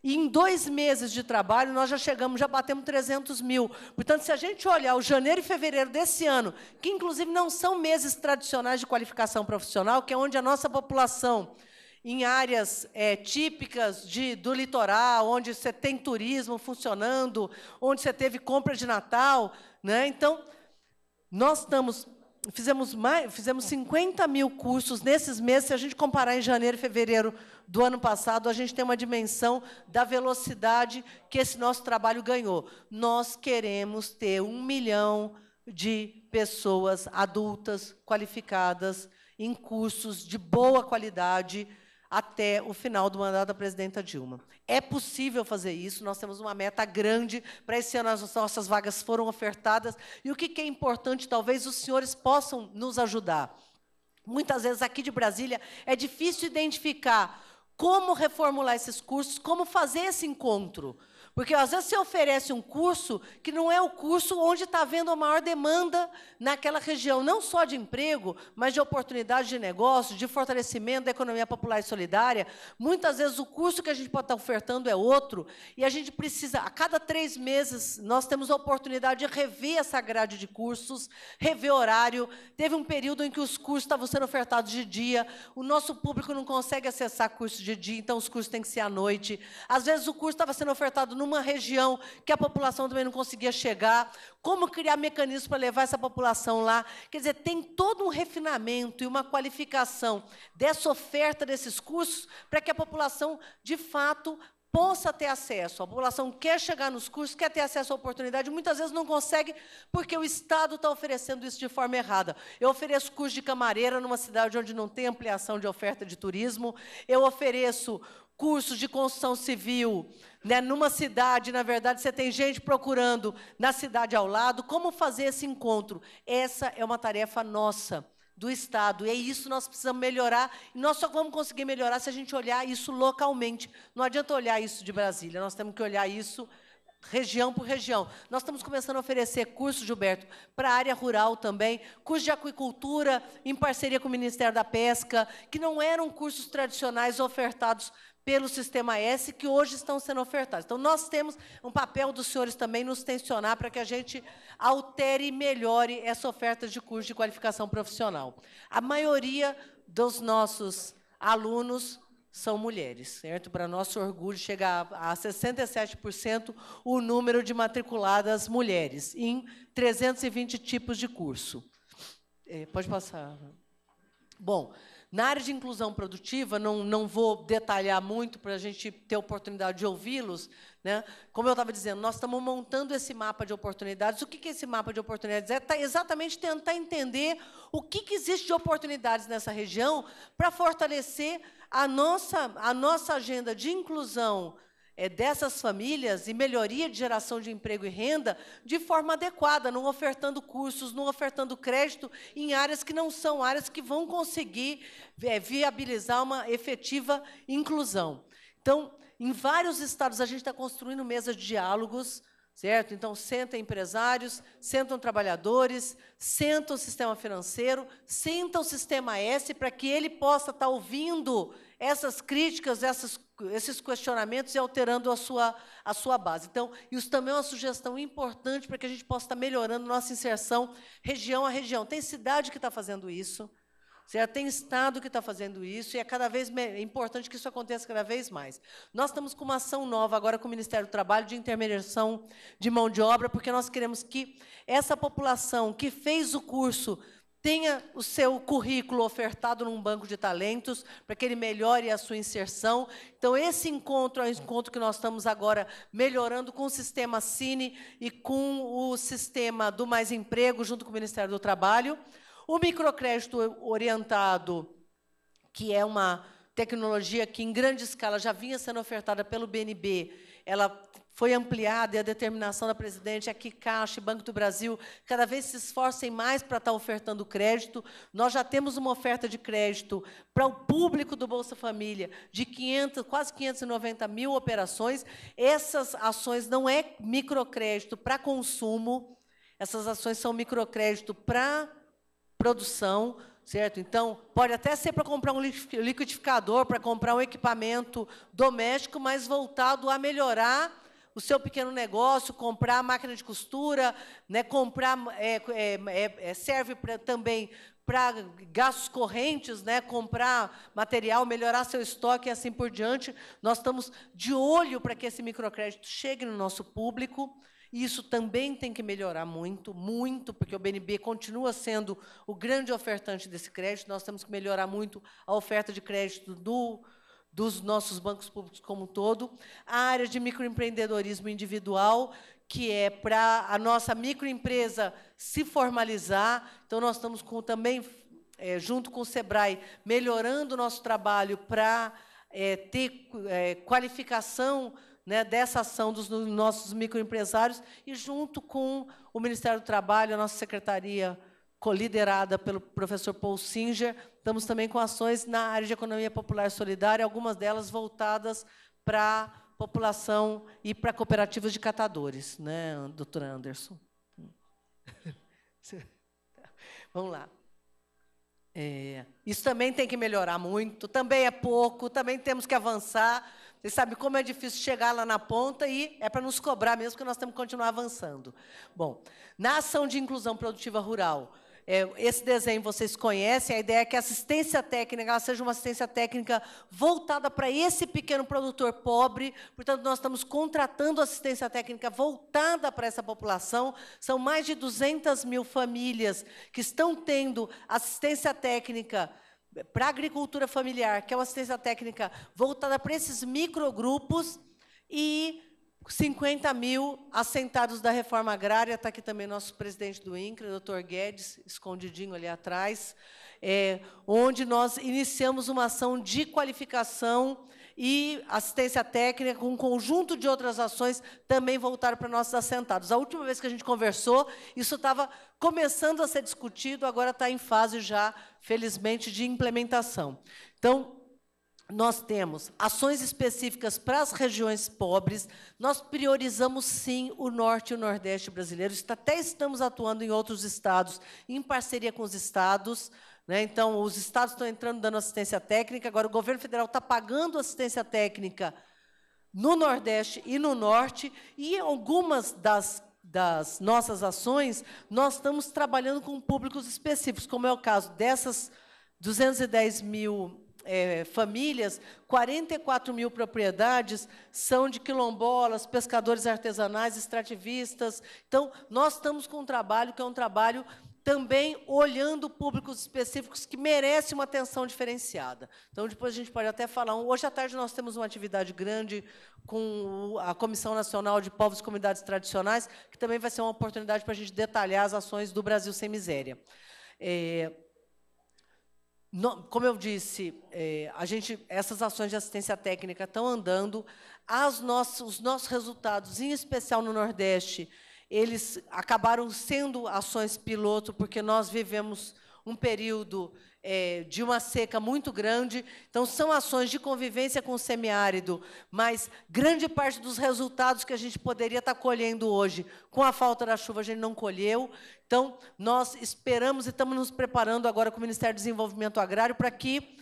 e em dois meses de trabalho nós já chegamos, já batemos 300 mil. Portanto, se a gente olhar o janeiro e fevereiro desse ano, que inclusive não são meses tradicionais de qualificação profissional, que é onde a nossa população em áreas é, típicas de, do litoral, onde você tem turismo funcionando, onde você teve compra de Natal. Né? Então, nós estamos fizemos, mais, fizemos 50 mil cursos nesses meses. Se a gente comparar em janeiro e fevereiro do ano passado, a gente tem uma dimensão da velocidade que esse nosso trabalho ganhou. Nós queremos ter um milhão de pessoas adultas, qualificadas, em cursos de boa qualidade, até o final do mandato da presidenta Dilma. É possível fazer isso, nós temos uma meta grande. Para esse ano, as nossas vagas foram ofertadas. E o que, é importante, talvez os senhores possam nos ajudar. Muitas vezes aqui de Brasília é difícil identificar como reformular esses cursos, como fazer esse encontro. Porque às vezes você oferece um curso que não é o curso onde está havendo a maior demanda naquela região, não só de emprego, mas de oportunidade de negócio, de fortalecimento da economia popular e solidária. Muitas vezes o curso que a gente pode estar tá ofertando é outro, e a gente precisa, a cada três meses, nós temos a oportunidade de rever essa grade de cursos, rever horário. Teve um período em que os cursos estavam sendo ofertados de dia, o nosso público não consegue acessar curso de dia, então os cursos têm que ser à noite. Às vezes o curso estava sendo ofertado no numa região que a população também não conseguia chegar, como criar mecanismos para levar essa população lá. Quer dizer, tem todo um refinamento e uma qualificação dessa oferta desses cursos para que a população, de fato, possa ter acesso. A população quer chegar nos cursos, quer ter acesso à oportunidade, muitas vezes não consegue porque o Estado está oferecendo isso de forma errada. Eu ofereço curso de camareira numa cidade onde não tem ampliação de oferta de turismo, eu ofereço cursos de construção civil né? Numa cidade, na verdade, você tem gente procurando na cidade ao lado como fazer esse encontro. Essa é uma tarefa nossa do Estado. E é isso nós precisamos melhorar. E nós só vamos conseguir melhorar se a gente olhar isso localmente. Não adianta olhar isso de Brasília, nós temos que olhar isso região por região. Nós estamos começando a oferecer cursos, Gilberto, para a área rural também, cursos de aquicultura em parceria com o Ministério da Pesca, que não eram cursos tradicionais ofertados pelo sistema S que hoje estão sendo ofertados. Então, nós temos um papel dos senhores também nos tensionar para que a gente altere e melhore essa oferta de curso de qualificação profissional. A maioria dos nossos alunos são mulheres, certo? Para nosso orgulho, chega a, 67% o número de matriculadas mulheres em 320 tipos de curso. É, pode passar. Bom, na área de inclusão produtiva, não, não vou detalhar muito para a gente ter oportunidade de ouvi-los. Né? Como eu estava dizendo, nós estamos montando esse mapa de oportunidades. O que, que esse mapa de oportunidades é? Tá exatamente tentar entender o que, que existe de oportunidades nessa região para fortalecer a nossa, a nossa agenda de inclusão é, dessas famílias e melhoria de geração de emprego e renda de forma adequada, não ofertando cursos, não ofertando crédito em áreas que não são áreas que vão conseguir é, viabilizar uma efetiva inclusão. Então, em vários estados, a gente está construindo mesas de diálogos certo? Então, sentam empresários, sentam trabalhadores, senta o sistema financeiro, senta o sistema S para que ele possa estar tá ouvindo essas críticas, essas, esses questionamentos e alterando a sua, a sua base. Então, isso também é uma sugestão importante para que a gente possa estar melhorando nossa inserção região a região. Tem cidade que está fazendo isso, certo? tem estado que está fazendo isso, e é cada vez é importante que isso aconteça cada vez mais. Nós estamos com uma ação nova agora com o Ministério do Trabalho de intermediação de mão de obra, porque nós queremos que essa população que fez o curso tenha o seu currículo ofertado num banco de talentos, para que ele melhore a sua inserção. Então, esse encontro é o encontro que nós estamos agora melhorando com o sistema Cine e com o sistema do Mais Emprego, junto com o Ministério do Trabalho. O microcrédito orientado, que é uma tecnologia que, em grande escala, já vinha sendo ofertada pelo BNB, ela foi ampliada e a determinação da presidente é que Caixa e Banco do Brasil cada vez se esforcem mais para estar tá ofertando crédito. Nós já temos uma oferta de crédito para o público do Bolsa Família de 500, quase 590 mil operações. Essas ações não é microcrédito para consumo, essas ações são microcrédito para produção, certo? Então, pode até ser para comprar um liquidificador, para comprar um equipamento doméstico, mas voltado a melhorar o seu pequeno negócio, comprar máquina de costura, né, comprar é, é, é, é serve pra, também para gastos correntes, né, comprar material, melhorar seu estoque e assim por diante. Nós estamos de olho para que esse microcrédito chegue no nosso público. E isso também tem que melhorar muito, muito, porque o BNB continua sendo o grande ofertante desse crédito. Nós temos que melhorar muito a oferta de crédito do dos nossos bancos públicos como um todo, a área de microempreendedorismo individual, que é para a nossa microempresa se formalizar. Então, nós estamos com, também, é, junto com o SEBRAE, melhorando o nosso trabalho para é, ter é, qualificação né, dessa ação dos nossos microempresários e junto com o Ministério do Trabalho, a nossa secretaria liderada pelo professor Paul Singer, Estamos também com ações na área de economia popular solidária, algumas delas voltadas para a população e para cooperativas de catadores, né, doutora Anderson? Vamos lá. É, isso também tem que melhorar muito, também é pouco, também temos que avançar. Vocês sabem como é difícil chegar lá na ponta e é para nos cobrar mesmo que nós temos que continuar avançando. Bom, na ação de inclusão produtiva rural, é, esse desenho vocês conhecem, a ideia é que a assistência técnica seja uma assistência técnica voltada para esse pequeno produtor pobre, portanto, nós estamos contratando assistência técnica voltada para essa população. São mais de 200 mil famílias que estão tendo assistência técnica para a agricultura familiar, que é uma assistência técnica voltada para esses microgrupos, e 50 mil assentados da reforma agrária, está aqui também nosso presidente do INCRA, doutor Guedes, escondidinho ali atrás, é, onde nós iniciamos uma ação de qualificação e assistência técnica, com um conjunto de outras ações também voltaram para nossos assentados. A última vez que a gente conversou, isso estava começando a ser discutido, agora está em fase já, felizmente, de implementação. Então, nós temos ações específicas para as regiões pobres, nós priorizamos sim o norte e o nordeste brasileiro, até estamos atuando em outros estados, em parceria com os estados. Né? Então, os estados estão entrando dando assistência técnica, agora o governo federal está pagando assistência técnica no Nordeste e no Norte, e algumas das das nossas ações, nós estamos trabalhando com públicos específicos, como é o caso dessas 210 mil é, famílias, 44 mil propriedades são de quilombolas, pescadores artesanais, extrativistas. Então, nós estamos com um trabalho que é um trabalho também olhando públicos específicos que merecem uma atenção diferenciada. Então, depois a gente pode até falar. Hoje à tarde nós temos uma atividade grande com a Comissão Nacional de Povos e Comunidades Tradicionais, que também vai ser uma oportunidade para a gente detalhar as ações do Brasil Sem Miséria. É, não, como eu disse, é, a gente, essas ações de assistência técnica estão andando. As nossas, os nossos resultados, em especial no Nordeste, eles acabaram sendo ações piloto, porque nós vivemos um período é, de uma seca muito grande. Então, são ações de convivência com o semiárido, mas grande parte dos resultados que a gente poderia estar colhendo hoje, com a falta da chuva, a gente não colheu. Então, nós esperamos e estamos nos preparando agora com o Ministério do Desenvolvimento Agrário para que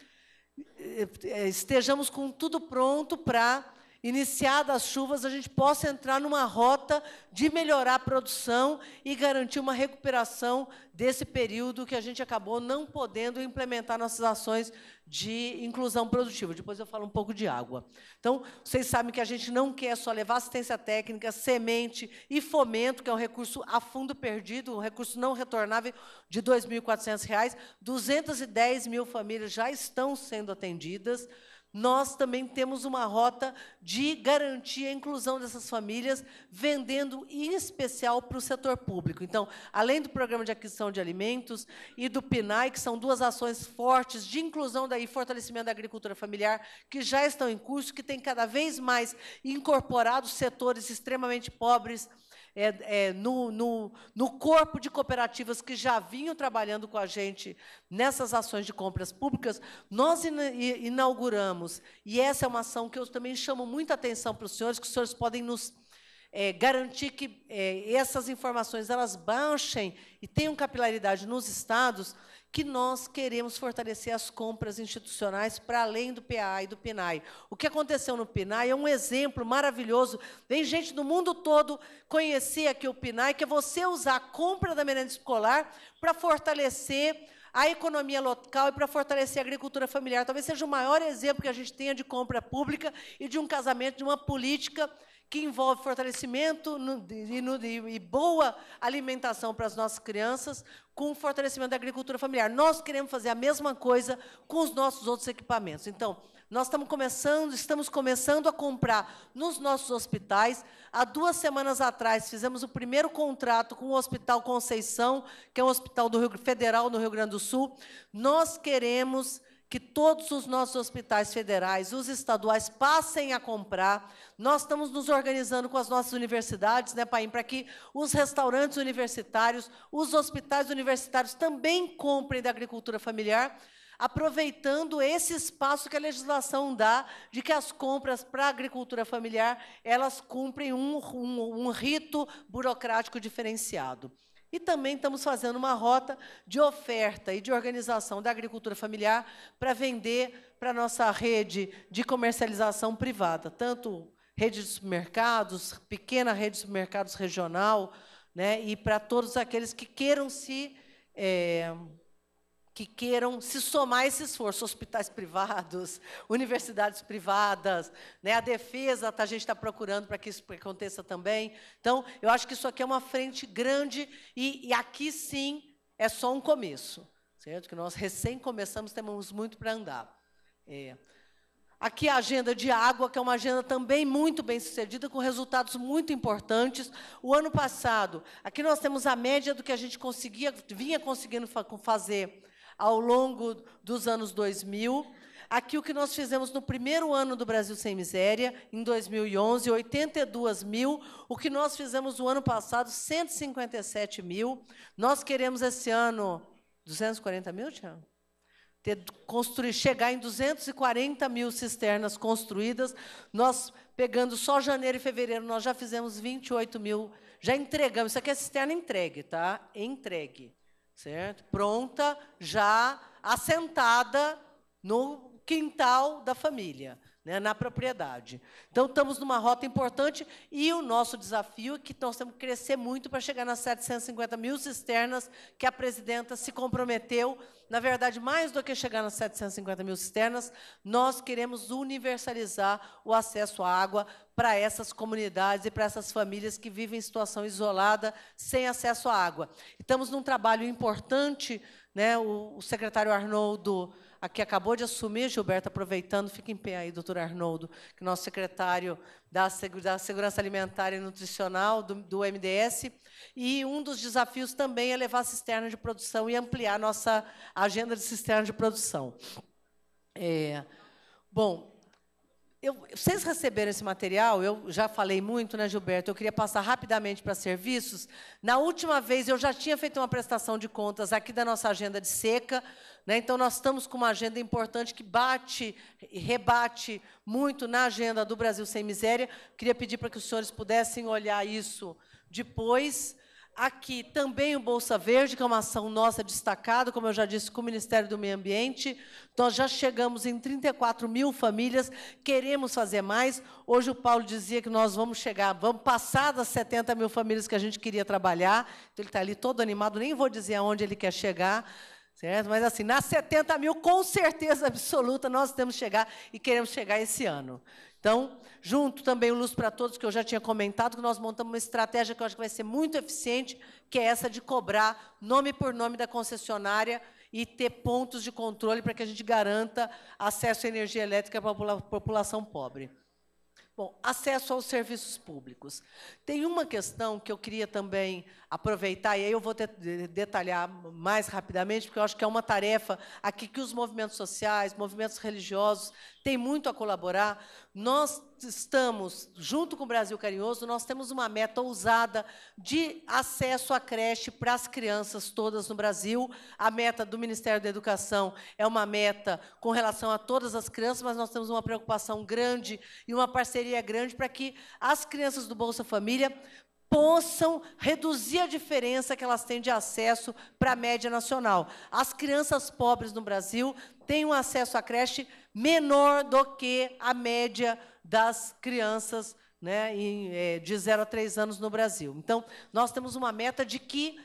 é, é, estejamos com tudo pronto para iniciadas as chuvas, a gente possa entrar numa rota de melhorar a produção e garantir uma recuperação desse período que a gente acabou não podendo implementar nossas ações de inclusão produtiva. Depois eu falo um pouco de água. Então, vocês sabem que a gente não quer só levar assistência técnica, semente e fomento, que é um recurso a fundo perdido, um recurso não retornável de R$ 2.400. 210 mil famílias já estão sendo atendidas nós também temos uma rota de garantir a inclusão dessas famílias, vendendo em especial para o setor público. Então, além do programa de aquisição de alimentos e do PNAE, que são duas ações fortes de inclusão e fortalecimento da agricultura familiar, que já estão em curso, que tem cada vez mais incorporado setores extremamente pobres, é, é, no, no, no corpo de cooperativas que já vinham trabalhando com a gente nessas ações de compras públicas, nós inauguramos, e essa é uma ação que eu também chamo muita atenção para os senhores, que os senhores podem nos é, garantir que é, essas informações elas baixem e tenham capilaridade nos estados, que nós queremos fortalecer as compras institucionais para além do PA e do PNAE. O que aconteceu no PNAE é um exemplo maravilhoso. Vem gente do mundo todo conhecer aqui o PNAE, que é você usar a compra da merenda escolar para fortalecer a economia local e para fortalecer a agricultura familiar. Talvez seja o maior exemplo que a gente tenha de compra pública e de um casamento, de uma política que envolve fortalecimento e, no, e boa alimentação para as nossas crianças, com fortalecimento da agricultura familiar. Nós queremos fazer a mesma coisa com os nossos outros equipamentos. Então, nós estamos começando, estamos começando a comprar nos nossos hospitais. Há duas semanas atrás fizemos o primeiro contrato com o Hospital Conceição, que é um hospital do Rio Federal no Rio Grande do Sul. Nós queremos que todos os nossos hospitais federais, os estaduais, passem a comprar. Nós estamos nos organizando com as nossas universidades, né, Paim, para que os restaurantes universitários, os hospitais universitários também comprem da agricultura familiar, aproveitando esse espaço que a legislação dá de que as compras para a agricultura familiar elas cumprem um, um, um rito burocrático diferenciado. E também estamos fazendo uma rota de oferta e de organização da agricultura familiar para vender para a nossa rede de comercialização privada, tanto rede de supermercados, pequena rede de supermercados regional, né, e para todos aqueles que queiram se. É, que queiram se somar a esse esforço, hospitais privados, universidades privadas, né? a defesa, tá, a gente está procurando para que isso aconteça também. Então, eu acho que isso aqui é uma frente grande e, e aqui sim é só um começo, certo? Que nós recém começamos, temos muito para andar. É. Aqui a agenda de água, que é uma agenda também muito bem sucedida, com resultados muito importantes. O ano passado, aqui nós temos a média do que a gente conseguia, vinha conseguindo fazer ao longo dos anos 2000. Aqui o que nós fizemos no primeiro ano do Brasil Sem Miséria, em 2011, 82 mil. O que nós fizemos no ano passado, 157 mil. Nós queremos esse ano 240 mil, Tiago? Ter, construir, chegar em 240 mil cisternas construídas. Nós, pegando só janeiro e fevereiro, nós já fizemos 28 mil. Já entregamos. Isso aqui é cisterna entregue, tá? Entregue certo? Pronta, já assentada no quintal da família né, na propriedade. Então, estamos numa rota importante e o nosso desafio é que nós temos que crescer muito para chegar nas 750 mil cisternas que a presidenta se comprometeu. Na verdade, mais do que chegar nas 750 mil cisternas, nós queremos universalizar o acesso à água para essas comunidades e para essas famílias que vivem em situação isolada, sem acesso à água. Estamos num trabalho importante, né, o, o secretário Arnoldo a que acabou de assumir, Gilberto, aproveitando, fica em pé aí, doutor Arnoldo, que nosso secretário da, Segurança Alimentar e Nutricional do, do, MDS, e um dos desafios também é levar a cisterna de produção e ampliar nossa agenda de cisterna de produção. É, bom, eu, vocês receberam esse material, eu já falei muito, né, Gilberto? Eu queria passar rapidamente para serviços. Na última vez, eu já tinha feito uma prestação de contas aqui da nossa agenda de seca, né? então nós estamos com uma agenda importante que bate e rebate muito na agenda do Brasil Sem Miséria. Queria pedir para que os senhores pudessem olhar isso depois. Aqui também o Bolsa Verde, que é uma ação nossa destacada, como eu já disse, com o Ministério do Meio Ambiente. Nós já chegamos em 34 mil famílias, queremos fazer mais. Hoje o Paulo dizia que nós vamos chegar, vamos passar das 70 mil famílias que a gente queria trabalhar. Então, ele está ali todo animado, nem vou dizer aonde ele quer chegar. Certo? Mas assim, nas 70 mil, com certeza absoluta, nós temos que chegar e queremos chegar esse ano. Então, junto também o Luz para Todos, que eu já tinha comentado, que nós montamos uma estratégia que eu acho que vai ser muito eficiente, que é essa de cobrar nome por nome da concessionária e ter pontos de controle para que a gente garanta acesso à energia elétrica para a população pobre. Bom, acesso aos serviços públicos. Tem uma questão que eu queria também aproveitar, e aí eu vou detalhar mais rapidamente, porque eu acho que é uma tarefa aqui que os movimentos sociais, movimentos religiosos, tem muito a colaborar. Nós estamos, junto com o Brasil Carinhoso, nós temos uma meta ousada de acesso à creche para as crianças todas no Brasil. A meta do Ministério da Educação é uma meta com relação a todas as crianças, mas nós temos uma preocupação grande e uma parceria grande para que as crianças do Bolsa Família possam reduzir a diferença que elas têm de acesso para a média nacional. As crianças pobres no Brasil têm um acesso à creche menor do que a média das crianças né, em, é, de 0 a 3 anos no Brasil. Então, nós temos uma meta de que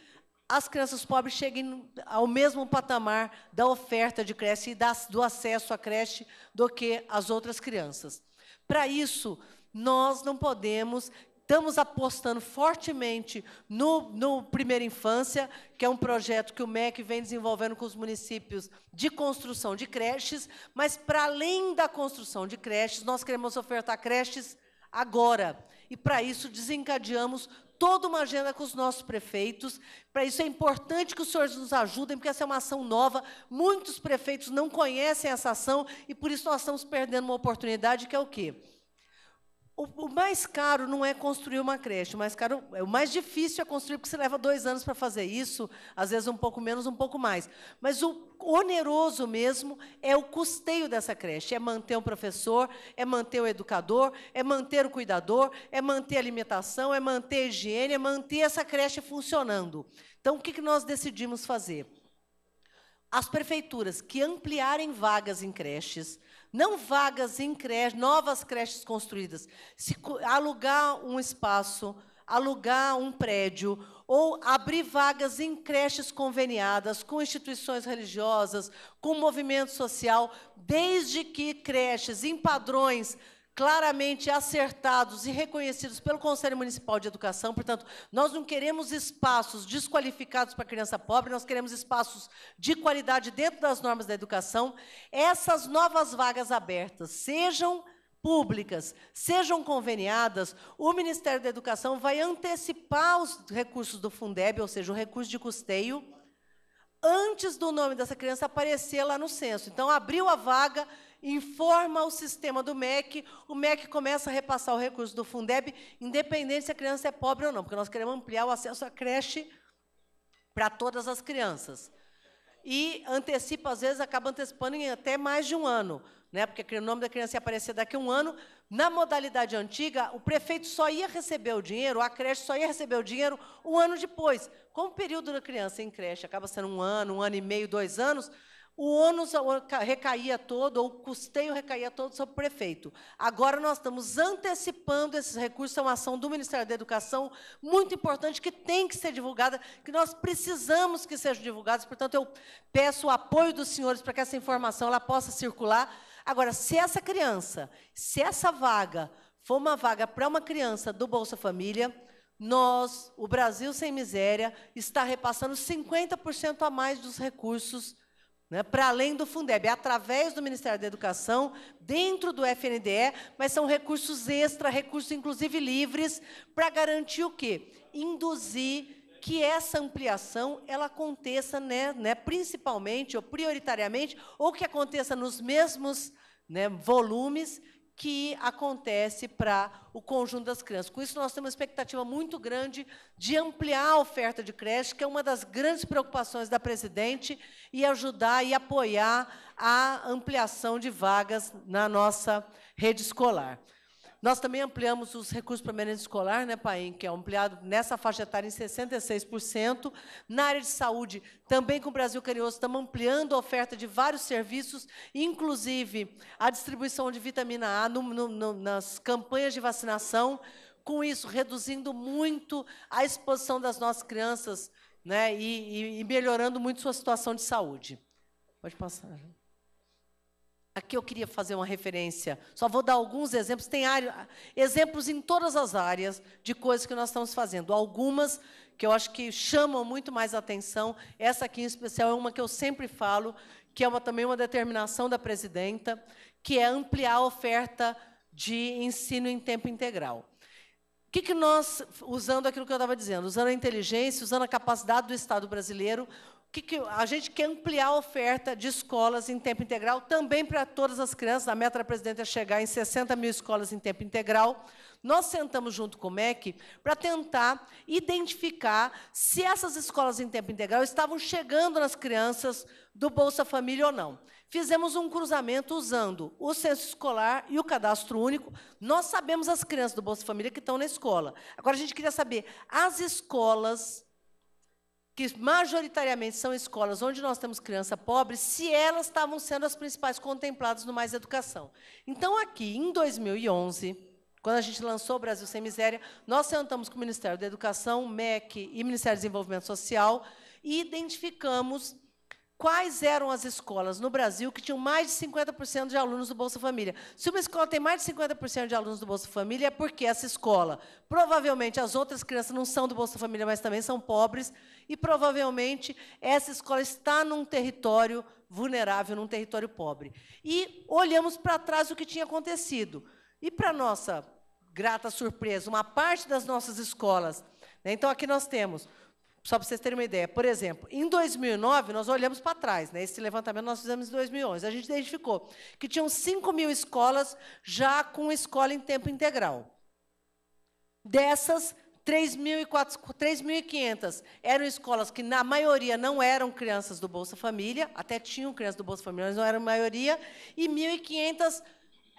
as crianças pobres cheguem ao mesmo patamar da oferta de creche e das, do acesso à creche do que as outras crianças. Para isso, nós não podemos Estamos apostando fortemente no, no Primeira Infância, que é um projeto que o MEC vem desenvolvendo com os municípios de construção de creches, mas para além da construção de creches, nós queremos ofertar creches agora. E para isso desencadeamos toda uma agenda com os nossos prefeitos. Para isso é importante que os senhores nos ajudem, porque essa é uma ação nova. Muitos prefeitos não conhecem essa ação e por isso nós estamos perdendo uma oportunidade que é o quê? O, o, mais caro não é construir uma creche, o mais caro, é, o mais difícil é construir, porque você leva dois anos para fazer isso, às vezes um pouco menos, um pouco mais. Mas o oneroso mesmo é o custeio dessa creche, é manter o professor, é manter o educador, é manter o cuidador, é manter a alimentação, é manter a higiene, é manter essa creche funcionando. Então, o que, que nós decidimos fazer? As prefeituras que ampliarem vagas em creches, não vagas em creches, novas creches construídas. Se alugar um espaço, alugar um prédio ou abrir vagas em creches conveniadas com instituições religiosas, com movimento social, desde que creches em padrões claramente acertados e reconhecidos pelo Conselho Municipal de Educação. Portanto, nós não queremos espaços desqualificados para criança pobre, nós queremos espaços de qualidade dentro das normas da educação. Essas novas vagas abertas sejam públicas sejam conveniadas, o Ministério da Educação vai antecipar os recursos do Fundeb, ou seja, o recurso de custeio, antes do nome dessa criança aparecer lá no censo. Então, abriu a vaga, informa o sistema do MEC, o MEC começa a repassar o recurso do Fundeb, independente se a criança é pobre ou não, porque nós queremos ampliar o acesso à creche para todas as crianças. E antecipa, às vezes, acaba antecipando em até mais de um ano, né? porque o nome da criança ia aparecer daqui a um ano. Na modalidade antiga, o prefeito só ia receber o dinheiro, a creche só ia receber o dinheiro um ano depois. Como o período da criança em creche acaba sendo um ano, um ano e meio, dois anos, o ônus recaía todo, ou o custeio recaía todo sobre o prefeito. Agora nós estamos antecipando esses recursos, é uma ação do Ministério da Educação muito importante, que tem que ser divulgada, que nós precisamos que sejam divulgados. Portanto, eu peço o apoio dos senhores para que essa informação ela possa circular. Agora, se essa criança, se essa vaga for uma vaga para uma criança do Bolsa Família, nós, o Brasil Sem Miséria, está repassando 50% a mais dos recursos né, para além do Fundeb, é através do Ministério da Educação, dentro do FNDE, mas são recursos extra, recursos inclusive livres, para garantir o quê? Induzir que essa ampliação ela aconteça, né, né, principalmente ou prioritariamente, ou que aconteça nos mesmos né, volumes que acontece para o conjunto das crianças. Com isso, nós temos uma expectativa muito grande de ampliar a oferta de creche, que é uma das grandes preocupações da presidente, e ajudar e apoiar a ampliação de vagas na nossa rede escolar. Nós também ampliamos os recursos para merenda escolar, né, Paim, que é ampliado nessa faixa etária em 66%. Na área de saúde, também com o Brasil Carinhoso, estamos ampliando a oferta de vários serviços, inclusive a distribuição de vitamina A no, no, no, nas campanhas de vacinação, com isso, reduzindo muito a exposição das nossas crianças né, e, e melhorando muito sua situação de saúde. Pode passar. Gente. Né? Aqui eu queria fazer uma referência. Só vou dar alguns exemplos. Tem área, exemplos em todas as áreas de coisas que nós estamos fazendo. Algumas que eu acho que chamam muito mais atenção. Essa aqui em especial é uma que eu sempre falo, que é uma, também uma determinação da presidenta, que é ampliar a oferta de ensino em tempo integral. O que, que nós, usando aquilo que eu estava dizendo, usando a inteligência, usando a capacidade do Estado brasileiro, que, que, a gente quer ampliar a oferta de escolas em tempo integral também para todas as crianças. A meta da presidenta é chegar em 60 mil escolas em tempo integral. Nós sentamos junto com o MEC para tentar identificar se essas escolas em tempo integral estavam chegando nas crianças do Bolsa Família ou não. Fizemos um cruzamento usando o censo escolar e o cadastro único. Nós sabemos as crianças do Bolsa Família que estão na escola. Agora, a gente queria saber as escolas que majoritariamente são escolas onde nós temos criança pobre, se elas estavam sendo as principais contempladas no Mais Educação. Então, aqui, em 2011, quando a gente lançou o Brasil Sem Miséria, nós sentamos com o Ministério da Educação, MEC e Ministério do Desenvolvimento Social e identificamos quais eram as escolas no Brasil que tinham mais de 50% de alunos do Bolsa Família. Se uma escola tem mais de 50% de alunos do Bolsa Família, é porque essa escola, provavelmente as outras crianças não são do Bolsa Família, mas também são pobres, e provavelmente essa escola está num território vulnerável, num território pobre. E olhamos para trás o que tinha acontecido. E, para nossa grata surpresa, uma parte das nossas escolas. Né, então, aqui nós temos só para vocês terem uma ideia. Por exemplo, em 2009, nós olhamos para trás. Né? Esse levantamento nós fizemos em 2011. A gente identificou que tinham 5 mil escolas já com escola em tempo integral. Dessas, 3.500 eram escolas que, na maioria, não eram crianças do Bolsa Família, até tinham crianças do Bolsa Família, mas não eram a maioria, e 1.500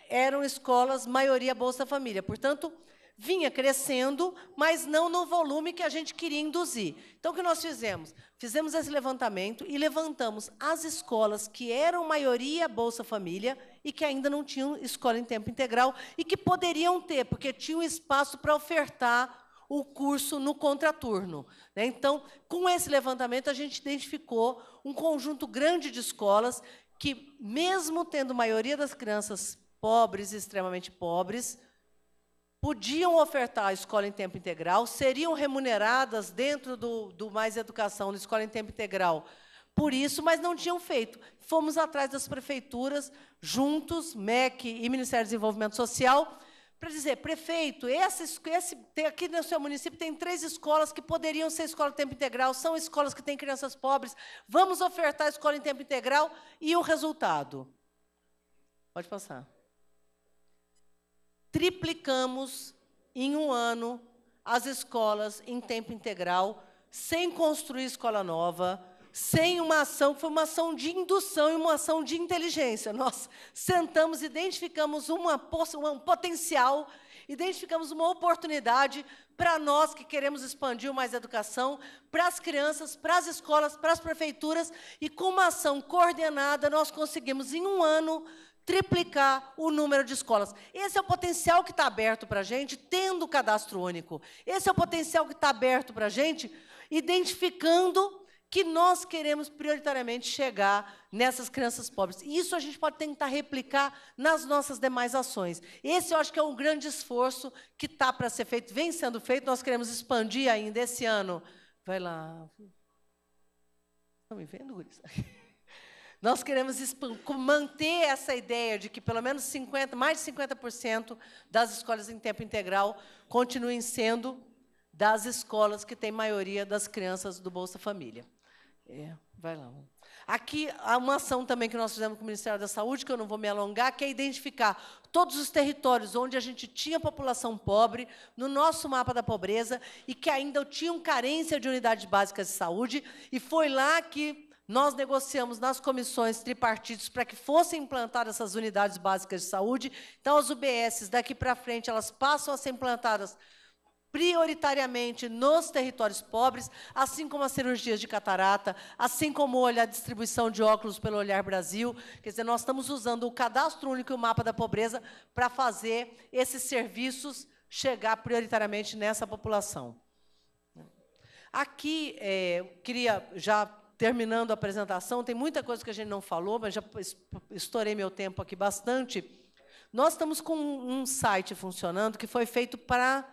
eram escolas, maioria Bolsa Família. Portanto, vinha crescendo, mas não no volume que a gente queria induzir. Então, o que nós fizemos? Fizemos esse levantamento e levantamos as escolas que eram maioria Bolsa Família e que ainda não tinham escola em tempo integral e que poderiam ter, porque tinham espaço para ofertar o curso no contraturno. Né? Então, com esse levantamento, a gente identificou um conjunto grande de escolas que, mesmo tendo maioria das crianças pobres, extremamente pobres, podiam ofertar a escola em tempo integral, seriam remuneradas dentro do, do Mais Educação, na escola em tempo integral, por isso, mas não tinham feito. Fomos atrás das prefeituras, juntos, MEC e Ministério do Desenvolvimento Social, para dizer, prefeito, esse, tem, aqui no seu município tem três escolas que poderiam ser escola em tempo integral, são escolas que têm crianças pobres, vamos ofertar a escola em tempo integral e o resultado. Pode passar triplicamos em um ano as escolas em tempo integral, sem construir escola nova, sem uma ação, que foi uma ação de indução e uma ação de inteligência. Nós sentamos, identificamos uma, um potencial, identificamos uma oportunidade para nós que queremos expandir mais educação, para as crianças, para as escolas, para as prefeituras, e com uma ação coordenada, nós conseguimos, em um ano, triplicar o número de escolas. Esse é o potencial que está aberto para a gente, tendo o cadastro único. Esse é o potencial que está aberto para a gente, identificando que nós queremos prioritariamente chegar nessas crianças pobres. Isso a gente pode tentar replicar nas nossas demais ações. Esse eu acho que é um grande esforço que está para ser feito, vem sendo feito. Nós queremos expandir ainda esse ano. Vai lá. Estão tá me vendo, Guris? Nós queremos manter essa ideia de que pelo menos 50, mais de 50% das escolas em tempo integral continuem sendo das escolas que têm maioria das crianças do Bolsa Família. É, vai lá. Aqui há uma ação também que nós fizemos com o Ministério da Saúde, que eu não vou me alongar, que é identificar todos os territórios onde a gente tinha população pobre no nosso mapa da pobreza e que ainda tinham carência de unidades básicas de saúde, e foi lá que nós negociamos nas comissões tripartites para que fossem implantadas essas unidades básicas de saúde. Então, as UBSs, daqui para frente, elas passam a ser implantadas prioritariamente nos territórios pobres, assim como as cirurgias de catarata, assim como a distribuição de óculos pelo Olhar Brasil. Quer dizer, nós estamos usando o cadastro único e o mapa da pobreza para fazer esses serviços chegar prioritariamente nessa população. Aqui, é, queria já terminando a apresentação, tem muita coisa que a gente não falou, mas já estourei meu tempo aqui bastante. Nós estamos com um site funcionando que foi feito para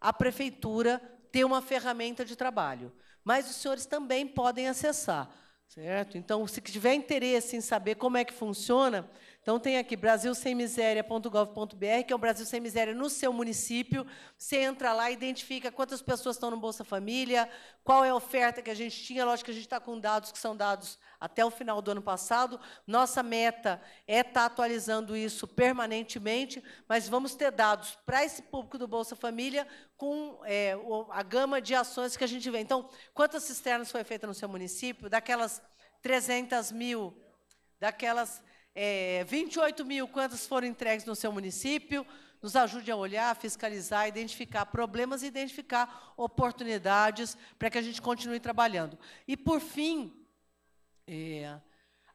a prefeitura ter uma ferramenta de trabalho, mas os senhores também podem acessar, certo? Então, se tiver interesse em saber como é que funciona, então tem aqui brasilsemmiséria.gov.br, que é o Brasil Sem Miséria no seu município. Você entra lá, identifica quantas pessoas estão no Bolsa Família, qual é a oferta que a gente tinha. Lógico que a gente está com dados que são dados até o final do ano passado. Nossa meta é estar tá atualizando isso permanentemente, mas vamos ter dados para esse público do Bolsa Família com é, a gama de ações que a gente vê. Então, quantas cisternas foi feita no seu município? Daquelas 300 mil, daquelas é, 28 mil, quantas foram entregues no seu município? Nos ajude a olhar, fiscalizar, identificar problemas e identificar oportunidades para que a gente continue trabalhando. E, por fim, é,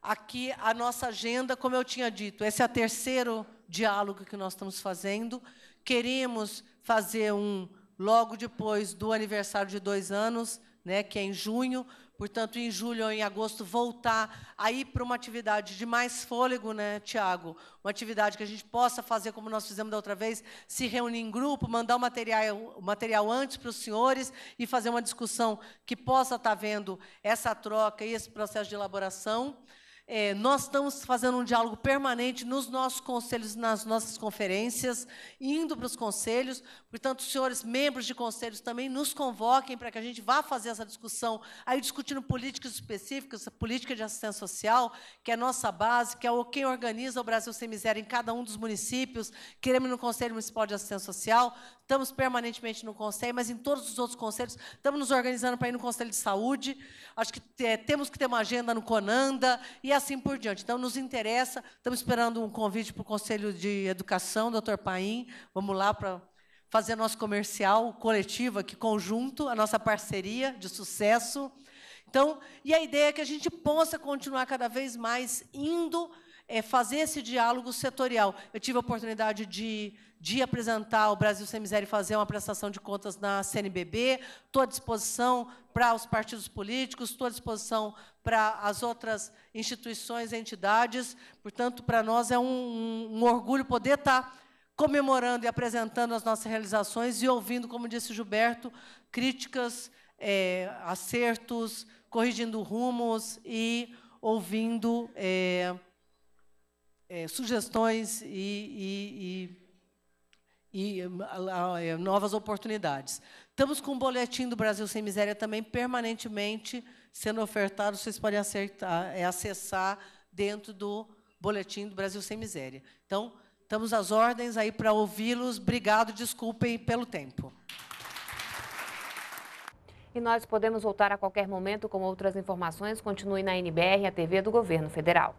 aqui a nossa agenda, como eu tinha dito, esse é o terceiro diálogo que nós estamos fazendo. Queremos fazer um logo depois do aniversário de dois anos, né, que é em junho, portanto, em julho ou em agosto, voltar aí para uma atividade de mais fôlego, né, Tiago? Uma atividade que a gente possa fazer como nós fizemos da outra vez, se reunir em grupo, mandar o material, o material antes para os senhores e fazer uma discussão que possa estar tá vendo essa troca e esse processo de elaboração. É, nós estamos fazendo um diálogo permanente nos nossos conselhos, nas nossas conferências, indo para os conselhos. Portanto, senhores membros de conselhos também nos convoquem para que a gente vá fazer essa discussão, aí discutindo políticas específicas, política de assistência social, que é a nossa base, que é o quem organiza o Brasil Sem Miséria em cada um dos municípios. Queremos no Conselho Municipal de Assistência Social, estamos permanentemente no conselho, mas em todos os outros conselhos, estamos nos organizando para ir no Conselho de Saúde. Acho que é, temos que ter uma agenda no Conanda e assim por diante. Então, nos interessa, estamos esperando um convite para o Conselho de Educação, doutor Paim. Vamos lá para fazer nosso comercial coletivo aqui, conjunto, a nossa parceria de sucesso. Então, e a ideia é que a gente possa continuar cada vez mais indo é fazer esse diálogo setorial. Eu tive a oportunidade de, de apresentar o Brasil Sem Miséria e fazer uma prestação de contas na CNBB. Estou à disposição para os partidos políticos, estou à disposição para as outras instituições, entidades. Portanto, para nós é um, um orgulho poder estar comemorando e apresentando as nossas realizações e ouvindo, como disse Gilberto, críticas, é, acertos, corrigindo rumos e ouvindo... É, é, sugestões e, e, e, e, ah, ah, é, novas oportunidades. Estamos com o boletim do Brasil Sem Miséria também permanentemente sendo ofertado, vocês podem acertar, é, acessar dentro do boletim do Brasil Sem Miséria. Então, estamos às ordens aí para ouvi-los. Obrigado, desculpem pelo tempo. E nós podemos voltar a qualquer momento com outras informações. Continue na NBR, a TV do Governo Federal.